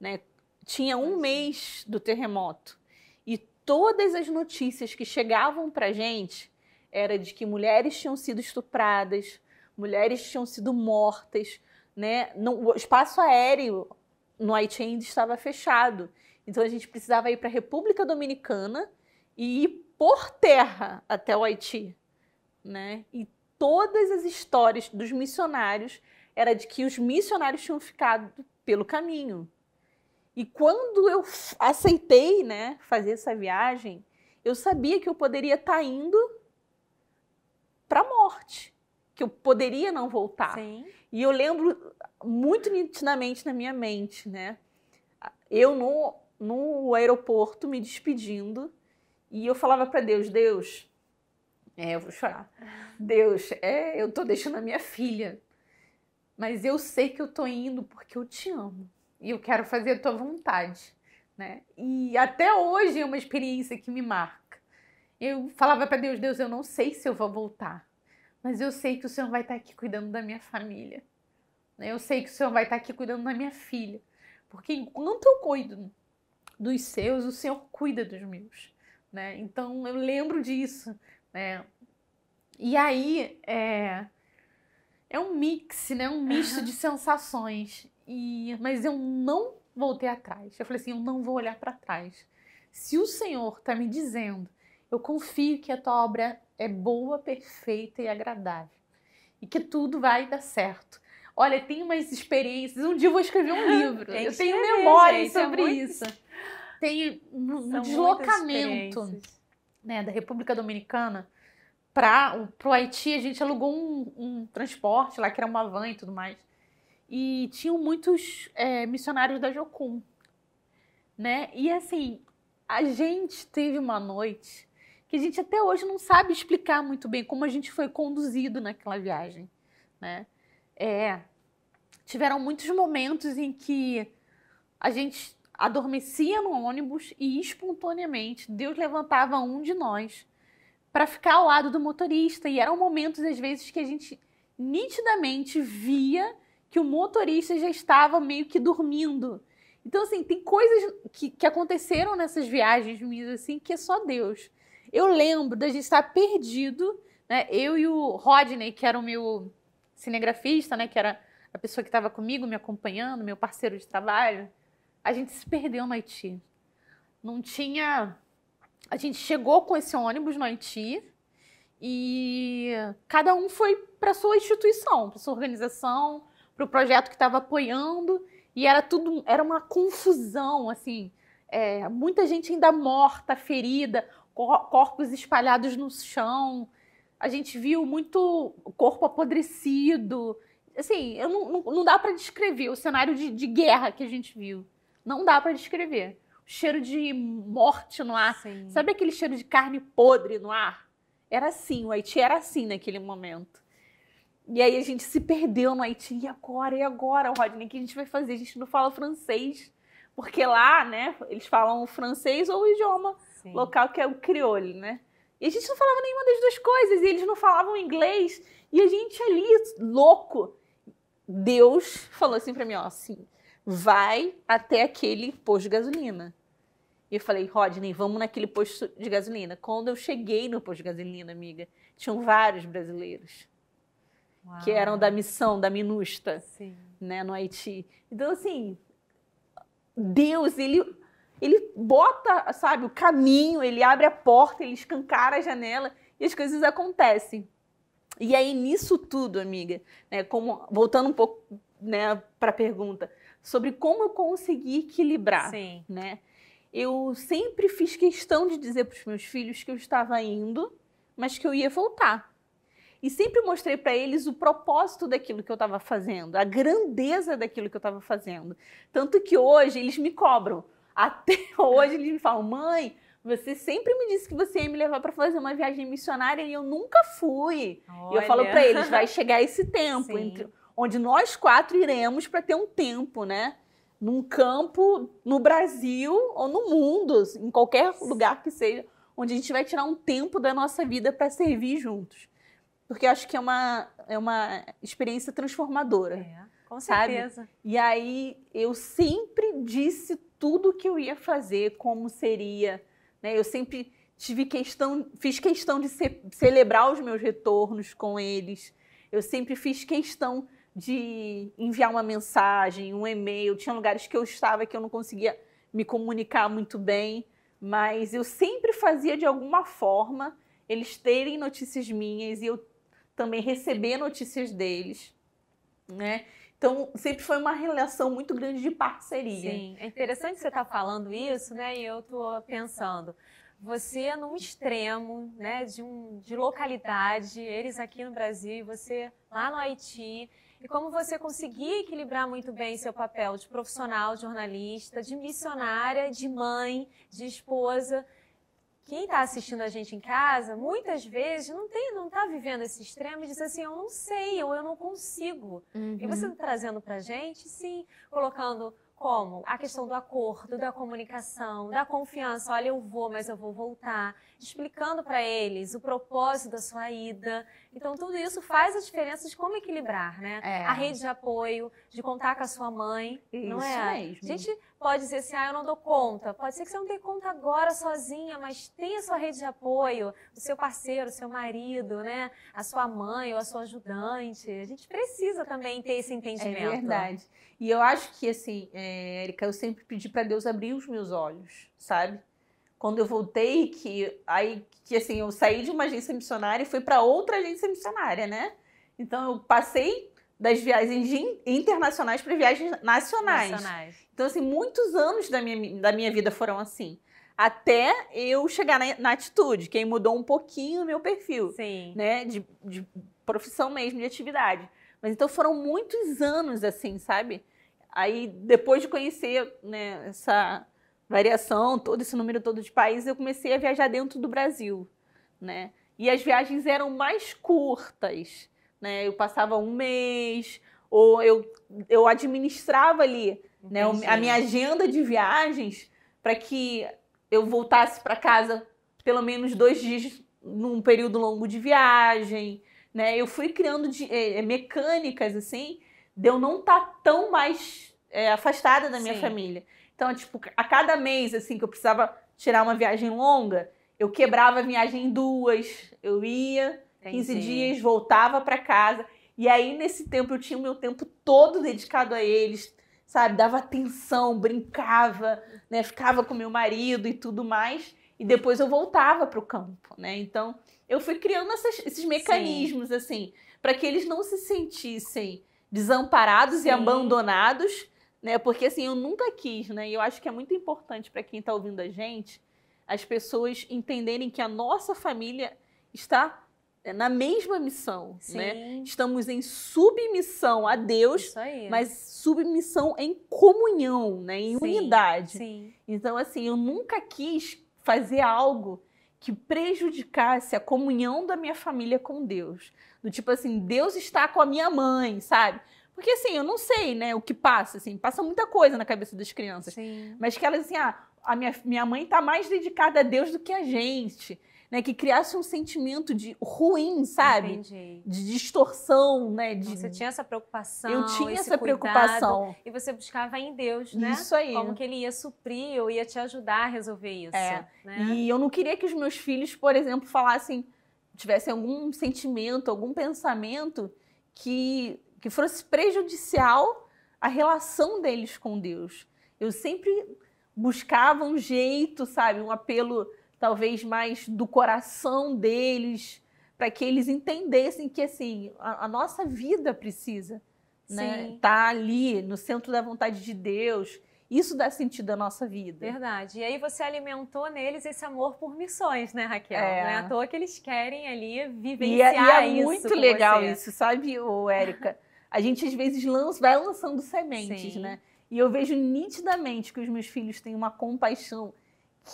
Speaker 2: Né? Tinha um mês do terremoto. E todas as notícias que chegavam para gente era de que mulheres tinham sido estupradas, mulheres tinham sido mortas, né? o espaço aéreo no Haiti ainda estava fechado. Então a gente precisava ir para a República Dominicana e ir por terra até o Haiti, né? E todas as histórias dos missionários era de que os missionários tinham ficado pelo caminho. E quando eu aceitei, né, fazer essa viagem, eu sabia que eu poderia estar tá indo para a morte, que eu poderia não voltar. Sim. E eu lembro muito nitidamente na minha mente, né? Eu no, no aeroporto me despedindo e eu falava para Deus: Deus, é, eu vou chorar. Deus, é, eu tô deixando a minha filha. Mas eu sei que eu tô indo porque eu te amo. E eu quero fazer a tua vontade, né? E até hoje é uma experiência que me marca. Eu falava para Deus: Deus, eu não sei se eu vou voltar, mas eu sei que o Senhor vai estar tá aqui cuidando da minha família. Né? Eu sei que o Senhor vai estar tá aqui cuidando da minha filha. Porque enquanto eu cuido dos seus, o Senhor cuida dos meus. Né? Então eu lembro disso. Né? E aí é, é um mix, né? um misto de sensações. E, mas eu não voltei atrás. Eu falei assim: eu não vou olhar para trás. Se o Senhor está me dizendo eu confio que a tua obra é boa, perfeita e agradável. E que tudo vai dar certo. Olha, tem umas experiências. Um dia eu vou escrever um livro. eu tenho memória é sobre é muito... isso. Tem
Speaker 3: um, um deslocamento
Speaker 2: né, da República Dominicana para o Haiti. A gente alugou um, um, transporte lá, que era uma van e tudo mais. E tinham muitos é, missionários da Jocum. Né? E assim, a gente teve uma noite que a gente até hoje não sabe explicar muito bem como a gente foi conduzido naquela viagem, né? É, tiveram muitos momentos em que a gente adormecia no ônibus e espontaneamente Deus levantava um de nós para ficar ao lado do motorista e eram momentos às vezes que a gente nitidamente via que o motorista já estava meio que dormindo. Então, assim, tem coisas que, que aconteceram nessas viagens minhas, assim, que é só Deus. Eu lembro da gente estar perdido, né? Eu e o Rodney, que era o meu cinegrafista, né? Que era a pessoa que estava comigo, me acompanhando, meu parceiro de trabalho. A gente se perdeu no Haiti. Não tinha. A gente chegou com esse ônibus no Haiti e cada um foi para sua instituição, para sua organização, para o projeto que estava apoiando e era tudo era uma confusão assim é, muita gente ainda morta ferida corpos espalhados no chão. A gente viu muito corpo apodrecido. Assim, eu não, não, não dá para descrever o cenário de, de guerra que a gente viu. Não dá para descrever. O cheiro de morte no ar. Sim. Sabe aquele cheiro de carne podre no ar? Era assim, o Haiti era assim naquele momento. E aí a gente se perdeu no Haiti. E agora? E agora, Rodney? O que a gente vai fazer? A gente não fala francês. Porque lá, né, eles falam francês ou o idioma Sim. local que é o crioulo, né? E a gente não falava nenhuma das duas coisas, e eles não falavam inglês, e a gente ali, louco. Deus falou assim para mim, ó, assim, vai até aquele posto de gasolina. E eu falei, Rodney, vamos naquele posto de gasolina. Quando eu cheguei no posto de gasolina, amiga, tinham vários brasileiros Uau. que eram da missão, da Minusta, Sim. né, no Haiti. Então, assim, Deus, ele ele bota, sabe, o caminho, ele abre a porta, ele escancara a janela e as coisas acontecem. E aí nisso tudo, amiga, né, como voltando um pouco, né, para a pergunta sobre como eu consegui equilibrar, Sim. né? Eu sempre fiz questão de dizer para os meus filhos que eu estava indo, mas que eu ia voltar. E sempre mostrei para eles o propósito daquilo que eu estava fazendo, a grandeza daquilo que eu estava fazendo. Tanto que hoje eles me cobram até hoje eles me falam, mãe, você sempre me disse que você ia me levar para fazer uma viagem missionária e eu nunca fui. Olha. E eu falo para eles, vai chegar esse tempo entre, onde nós quatro iremos para ter um tempo, né? Num campo, no Brasil ou no mundo, em qualquer lugar que seja, onde a gente vai tirar um tempo da nossa vida para servir juntos. Porque eu acho que é uma, é uma experiência transformadora. É com certeza. Sabe? E aí eu sempre disse tudo que eu ia fazer, como seria. Né? Eu sempre tive questão, fiz questão de ce celebrar os meus retornos com eles. Eu sempre fiz questão de enviar uma mensagem, um e-mail. Tinha lugares que eu estava que eu não conseguia me comunicar muito bem, mas eu sempre fazia de alguma forma eles terem notícias minhas e eu também receber notícias deles, né? Então, sempre foi uma relação muito grande de parceria. Sim, é interessante você
Speaker 1: estar tá falando isso, né? E eu estou pensando, você num extremo, né, de, um, de localidade, eles aqui no Brasil e você lá no Haiti, e como você conseguia equilibrar muito bem seu papel de profissional, jornalista, de missionária, de mãe, de esposa, quem está assistindo a gente em casa, muitas vezes não tem, não está vivendo esse extremo e diz assim, eu não sei, ou eu não consigo.
Speaker 3: Uhum. E você está
Speaker 1: trazendo para gente, sim, colocando como a questão do acordo, da comunicação, da confiança. Olha, eu vou, mas eu vou voltar. Explicando para eles o propósito da sua ida. Então, tudo isso faz a diferença de como equilibrar, né? É. A rede de apoio, de contar com a sua mãe. Isso não é? mesmo. Gente, pode dizer assim, ah, eu não dou conta. Pode ser que você não dê conta agora sozinha, mas tenha sua rede de apoio, o seu parceiro, o seu marido, né? A sua mãe ou a sua ajudante. A gente precisa
Speaker 2: também ter esse é entendimento. É verdade. E eu acho que, assim, é, Erika, eu sempre pedi para Deus abrir os meus olhos, sabe? Quando eu voltei, que aí que assim, eu saí de uma agência missionária e fui para outra agência missionária, né? Então eu passei das viagens internacionais para viagens nacionais. nacionais. Então, assim, muitos anos da minha, da minha vida foram assim. Até eu chegar na, na atitude, que aí mudou um pouquinho o meu perfil. Sim. Né? De, de profissão mesmo, de atividade. Mas então foram muitos anos assim, sabe? Aí depois de conhecer né, essa variação, todo esse número todo de países, eu comecei a viajar dentro do Brasil, né? E as viagens eram mais curtas né? Eu passava um mês, ou eu, eu administrava ali né, a minha agenda de viagens para que eu voltasse para casa pelo menos dois dias num período longo de viagem. Né? Eu fui criando de, eh, é, eh, mecânicas assim de eu não estar tá tão mais é, afastada da minha Sim. família. Então, tipo, a cada mês assim que eu precisava tirar uma viagem longa, eu quebrava a viagem em duas, eu ia, Entendi. 15 dias, voltava para casa. E aí, nesse tempo, eu tinha o meu tempo todo dedicado a eles, sabe? Dava atenção, brincava, né? Ficava com meu marido e tudo mais. E depois eu voltava para o campo, né? Então, eu fui criando essas, esses mecanismos, Sim. assim, para que eles não se sentissem desamparados Sim. e abandonados, né? Porque, assim, eu nunca quis, né? E eu acho que é muito importante para quem está ouvindo a gente, as pessoas entenderem que a nossa família está é, na mesma missão, né? Sim. né? Estamos em submissão a Deus, mas submissão em comunhão, né? Em Sim. unidade. Sim. Então, assim, eu nunca quis fazer algo que prejudicasse a comunhão da minha família com Deus. Do tipo assim, Deus está com a minha mãe, sabe? Porque assim, eu não sei, né, o que passa, assim, passa muita coisa na cabeça das crianças. Mas que elas assim, ah, a minha, minha mãe está mais dedicada a Deus do que a gente né, que criasse um sentimento de ruim, sabe? Entendi. De distorção, né? De... Então, você tinha essa preocupação. Eu tinha essa cuidado, preocupação.
Speaker 1: E você buscava em Deus, né? Isso aí. Como que ele ia suprir ou ia te ajudar a resolver isso. É. Né?
Speaker 2: E eu não queria que os meus filhos, por exemplo, falassem, tivessem algum sentimento, algum pensamento que, que fosse prejudicial à relação deles com Deus. Eu sempre buscava um jeito, sabe? Um apelo talvez mais do coração deles, para que eles entendessem que assim a, a nossa vida precisa, né? Tá ali no centro da vontade de Deus. Isso dá sentido à nossa vida.
Speaker 1: Verdade. E aí você alimentou neles esse amor por missões, né, Raquel? É. Não é à toa que eles querem ali é, vivenciar e é, e é muito legal
Speaker 2: você. isso, sabe, Érica? A gente às vezes lança, vai lançando sementes, Sim. né? E eu vejo nitidamente que os meus filhos têm uma compaixão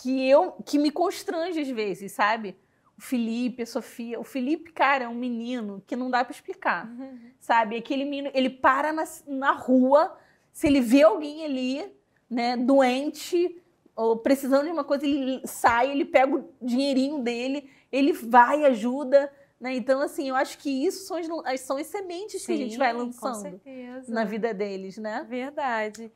Speaker 2: que eu que me constrange às vezes, sabe? O Felipe, a Sofia, o Felipe, cara, é um menino que não dá para explicar, uhum. sabe? Aquele menino, ele para na, na rua, se ele vê alguém ali, né, doente ou precisando de uma coisa, ele sai, ele pega o dinheirinho dele, ele vai ajuda, né? Então assim, eu acho que isso são as, são as sementes Sim, que a gente vai lançando na vida deles, né? Verdade.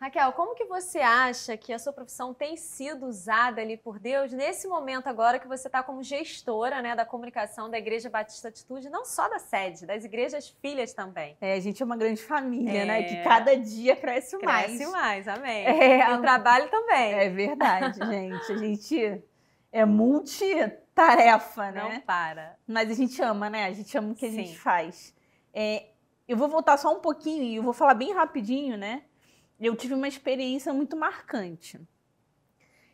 Speaker 2: Raquel, como que você acha
Speaker 1: que a sua profissão tem sido usada ali por Deus nesse momento agora que você está como gestora né, da comunicação da Igreja Batista Atitude, não só da sede, das igrejas filhas também?
Speaker 2: É, a gente é uma grande família, é... né? Que é. cada dia cresce, mais. Cresce
Speaker 1: mais, amém. É, e o
Speaker 2: trabalho também. É verdade, gente. A gente é multitarefa, né? Não para. Mas a gente ama, né? A gente ama o que Sim. a gente faz. É, eu vou voltar só um pouquinho e eu vou falar bem rapidinho, né? eu tive uma experiência muito marcante.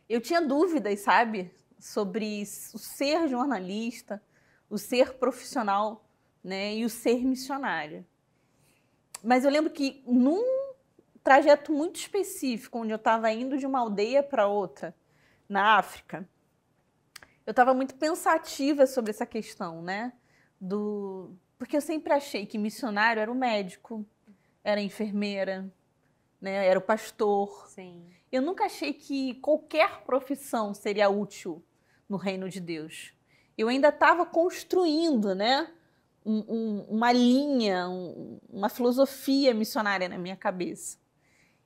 Speaker 2: Eu tinha dúvidas, sabe, sobre o ser jornalista, o ser profissional, né, e o ser missionário. Mas eu lembro que num trajeto muito específico, onde eu estava indo de uma aldeia para outra na África, eu estava muito pensativa sobre essa questão, né, do porque eu sempre achei que missionário era o médico, era a enfermeira, né? Era o pastor. Sim. Eu nunca achei que qualquer profissão seria útil no reino de Deus. Eu ainda estava construindo, né? Um, um, uma linha, um, uma filosofia missionária na minha cabeça.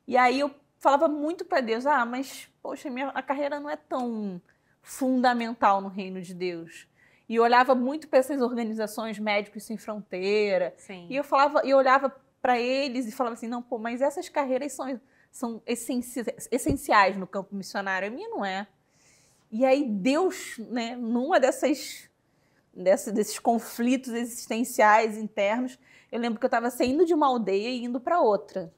Speaker 2: E aí eu falava muito para Deus: ah, mas poxa, minha, a carreira não é tão fundamental no reino de Deus. E eu olhava muito para essas organizações médicos sem fronteira. Sim. E eu falava, eu olhava para eles e falava assim: não, pô, mas essas carreiras são, são essenciais no campo missionário, a minha não é. E aí Deus, né, numa dessas desses conflitos existenciais internos, eu lembro que eu estava saindo de uma aldeia e indo para outra.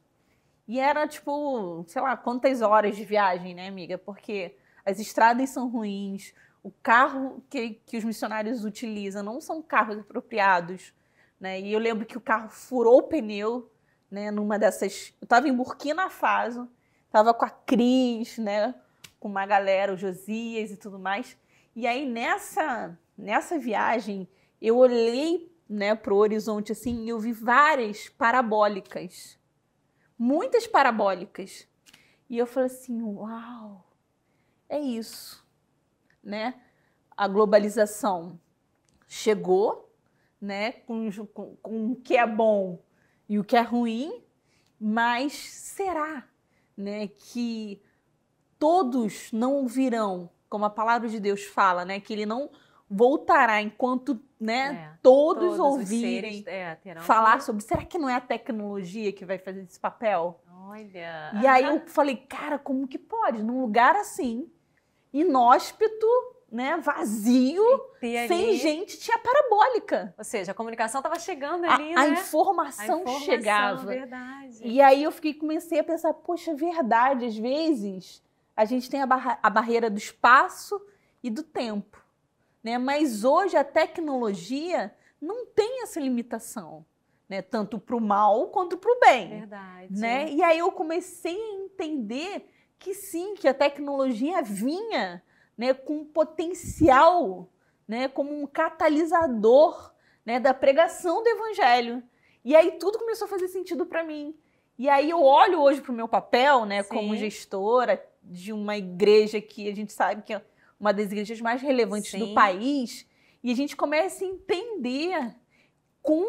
Speaker 2: E era tipo, sei lá, quantas horas de viagem, né, amiga? Porque as estradas são ruins, o carro que, que os missionários utilizam não são carros apropriados né? E eu lembro que o carro furou o pneu, né? Numa dessas. Eu estava em Burkina Faso, estava com a Cris, né? Com uma galera, o Josias e tudo mais. E aí nessa, nessa viagem, eu olhei né, para o horizonte assim e eu vi várias parabólicas. Muitas parabólicas. E eu falei assim: uau, é isso. Né? A globalização chegou, né, com, com, com o que é bom e o que é ruim, mas será né, que todos não virão, como a palavra de Deus fala, né, que ele não voltará enquanto né, é, todos, todos, ouvirem
Speaker 1: seres, é, falar
Speaker 2: que... sobre. Será que não é a tecnologia que vai fazer esse papel? Olha. E aí eu falei, cara, como que pode? Num lugar assim, inóspito, né, vazio, sem gente, tinha parabólica. Ou seja, a comunicação estava chegando ali, a, né? a, informação
Speaker 3: a, informação chegava.
Speaker 2: Verdade. E aí eu fiquei, comecei a pensar, poxa, é verdade, às vezes a gente tem a, barra, a barreira do espaço e do tempo, né? Mas hoje a tecnologia não tem essa limitação. Né, tanto para o mal quanto para o bem. Verdade. Né? E aí eu comecei a entender que sim, que a tecnologia vinha né, com potencial, né, como um catalisador né, da pregação do evangelho. E aí tudo começou a fazer sentido para mim. E aí eu olho hoje para o meu papel, né, como gestora de uma igreja que a gente sabe que é uma das igrejas mais relevantes Sim. do país, e a gente começa a entender como,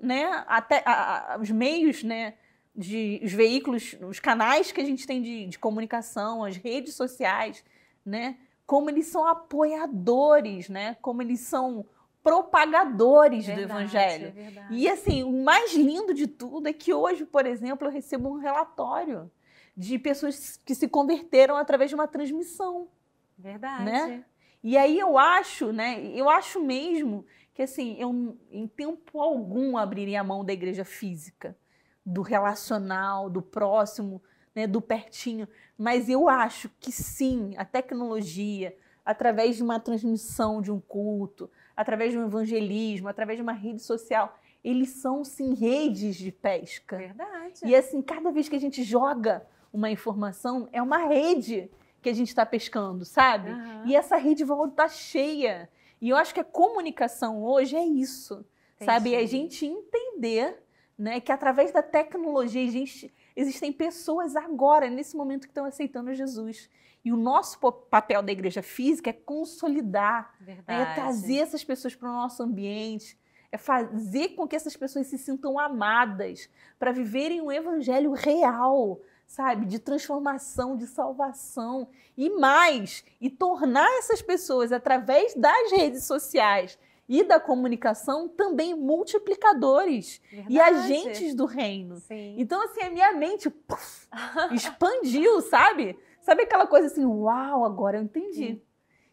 Speaker 2: né, até a, a, os meios, né, de os veículos, os canais que a gente tem de, de comunicação, as redes sociais, né, como eles são apoiadores, né? Como eles são propagadores verdade, do evangelho. É verdade. E assim, o mais lindo de tudo é que hoje, por exemplo, eu recebo um relatório de pessoas que se converteram através de uma transmissão.
Speaker 1: Verdade. Né?
Speaker 2: E aí eu acho, né? Eu acho mesmo que assim, eu em tempo algum abriria a mão da igreja física, do relacional, do próximo, né, do pertinho, mas eu acho que sim, a tecnologia, através de uma transmissão de um culto, através de um evangelismo, através de uma rede social, eles são sim redes de pesca.
Speaker 1: Verdade. E assim,
Speaker 2: cada vez que a gente joga uma informação, é uma rede que a gente está pescando, sabe? Uhum. E essa rede volta tá cheia. E eu acho que a comunicação hoje é isso, é Entendi. sabe? a gente entender né, que através da tecnologia a gente existem pessoas agora, nesse momento, que estão aceitando Jesus. E o nosso papel da igreja física é consolidar, né,
Speaker 3: é trazer
Speaker 2: essas pessoas para o nosso ambiente, é fazer com que essas pessoas se sintam amadas para viverem um evangelho real, sabe, de transformação, de salvação e mais, e tornar essas pessoas através das redes sociais e da comunicação também multiplicadores Verdade. e agentes do reino. Sim. Então, assim, a minha mente puff, expandiu, sabe? Sabe aquela coisa assim, uau, agora eu entendi. Sim.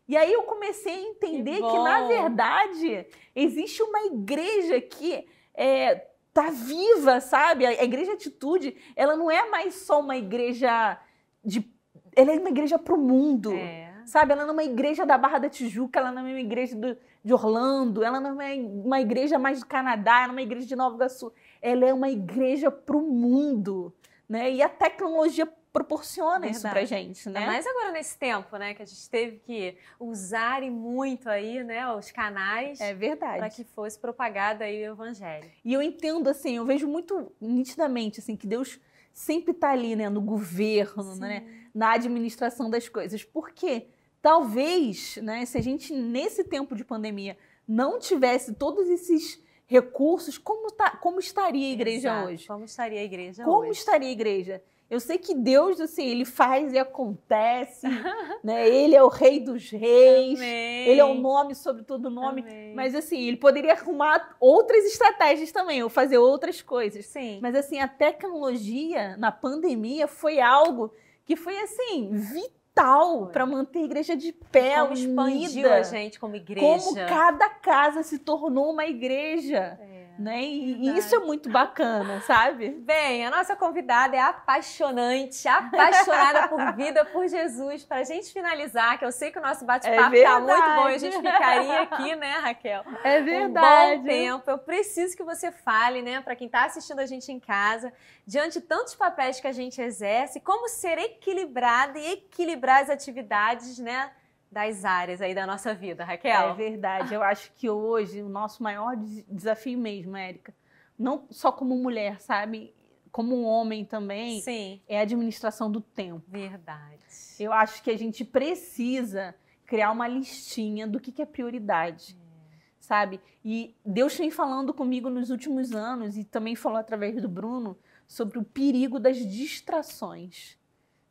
Speaker 2: E aí eu comecei a entender que, que, na verdade, existe uma igreja que é, tá viva, sabe? A igreja Atitude, ela não é mais só uma igreja de... Ela é uma igreja para o mundo. É sabe? Ela não é uma igreja da Barra da Tijuca, ela não é uma igreja do, de Orlando, ela não é uma igreja mais do Canadá, ela é uma igreja de Nova Iguaçu. Ela é uma igreja para o mundo, né? E a tecnologia proporciona Verdade. isso para gente, né? Mas
Speaker 1: agora nesse tempo, né, que a gente teve que usar e muito aí, né, os canais. É verdade. Para que fosse propagada aí o evangelho.
Speaker 2: E eu entendo assim, eu vejo muito nitidamente assim que Deus sempre está ali, né, no governo, Sim. né, na administração das coisas. Por quê? Talvez, né, se a gente nesse tempo de pandemia não tivesse todos esses recursos, como, tá, como estaria a igreja Exato. hoje?
Speaker 1: Como estaria a igreja como hoje? Como
Speaker 2: estaria a igreja? Eu sei que Deus, assim, ele faz e acontece, né? Ele é o rei dos reis, Amém. ele é o nome sobre todo nome, Amém. mas assim, ele poderia arrumar outras estratégias também, ou fazer outras coisas. Sim. Mas assim, a tecnologia na pandemia foi algo que foi assim, vital vital para manter a igreja de pé, como expandida. a gente
Speaker 1: como igreja. Como cada
Speaker 2: casa se tornou uma igreja. É. É, né? E Verdade. isso é muito bacana, sabe? Bem, a nossa convidada é apaixonante, apaixonada por vida, por
Speaker 1: Jesus. Para a gente finalizar, que eu sei que o nosso é bate-papo está é muito bom e a gente ficaria aqui, né, Raquel? É verdade. Um bom tempo. Eu preciso que você fale, né, para quem está assistindo a gente em casa, diante de tantos papéis que a gente exerce, como ser equilibrada e
Speaker 2: equilibrar as atividades, né? das áreas aí da nossa vida, é Raquel. É verdade. Eu acho que hoje o nosso maior desafio mesmo, Érica, não só como mulher, sabe? Como homem também, Sim. é a administração do tempo. Verdade. Eu acho que a gente precisa criar uma listinha do que, que é prioridade. É. Sabe? E Deus vem falando comigo nos últimos anos e também falou através do Bruno sobre o perigo das distrações,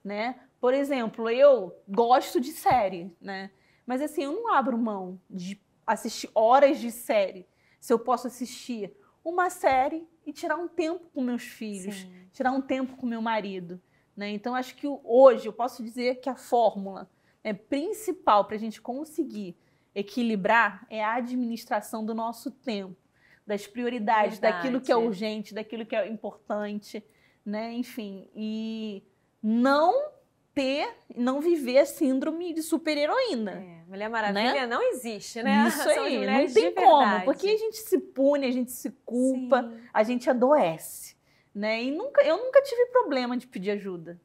Speaker 2: né? Por exemplo, eu gosto de série, né? Mas assim, eu não abro mão de assistir horas de série. Se eu posso assistir uma série e tirar um tempo com meus filhos, Sim. tirar um tempo com meu marido. Né? Então, acho que hoje eu posso dizer que a fórmula né, principal para a gente conseguir equilibrar é a administração do nosso tempo, das prioridades, Verdade. daquilo que é urgente, daquilo que é importante, né? enfim, e não ter, não viver a síndrome de super-heroína. É, Mulher Maravilha né? não existe, né? Isso aí, não tem como. Porque a gente se pune, a gente se culpa, Sim. a gente adoece. Né? E nunca, eu nunca tive problema de pedir ajuda.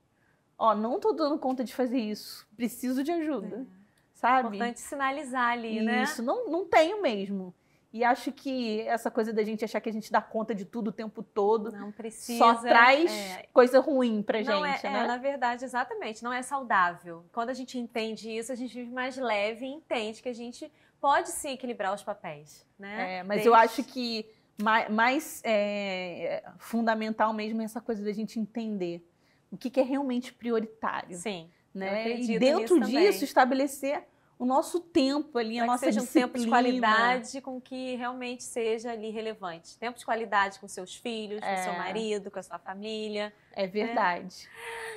Speaker 2: Ó, não tô dando conta de fazer isso, preciso de ajuda. É. Sabe? É importante sinalizar ali, Isso, né? Isso, não, não tenho mesmo. E acho que essa coisa da gente achar que a gente dá conta de tudo o tempo todo não precisa, só traz é, coisa ruim pra não é, gente, é, né? É, na
Speaker 1: verdade, exatamente, não é saudável. Quando a gente entende isso, a gente vive mais leve e entende que a gente pode sim equilibrar os papéis, né? É, mas Desde... eu
Speaker 2: acho que mais, mais é, fundamental mesmo é essa coisa da gente entender o que, que é realmente prioritário. Sim. Né? e dentro disso, também. estabelecer o nosso tempo ali, a nossa que seja um tempo de
Speaker 1: qualidade com que realmente seja ali relevante. Tempo de qualidade com seus filhos, é. com seu é. marido, com a sua família. É verdade.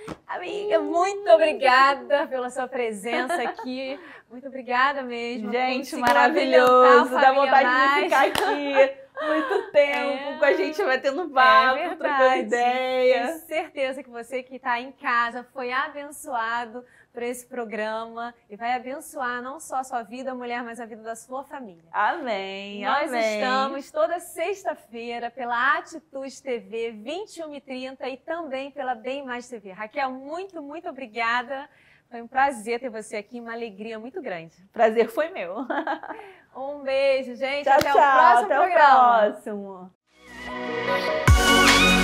Speaker 1: É. Amiga, muito obrigada pela sua presença aqui. Muito obrigada mesmo. Gente, maravilhoso. Dá vontade mais. de ficar aqui.
Speaker 2: muito é. tempo, é, com a gente batendo é papo, é trocando ideia. Tenho
Speaker 1: certeza que você que está em casa foi abençoado por esse programa e vai abençoar não só a sua vida, mulher, mas a vida da sua família.
Speaker 2: Amém. Nós amém. estamos
Speaker 1: toda sexta-feira pela Atitude TV 21h30 e também pela Bem Mais TV. Raquel, muito, muito obrigada. Foi um prazer ter você aqui, uma alegria muito grande.
Speaker 2: Prazer foi meu. um beijo,
Speaker 1: gente. Tchau, até tchau, o próximo até programa.
Speaker 2: O próximo.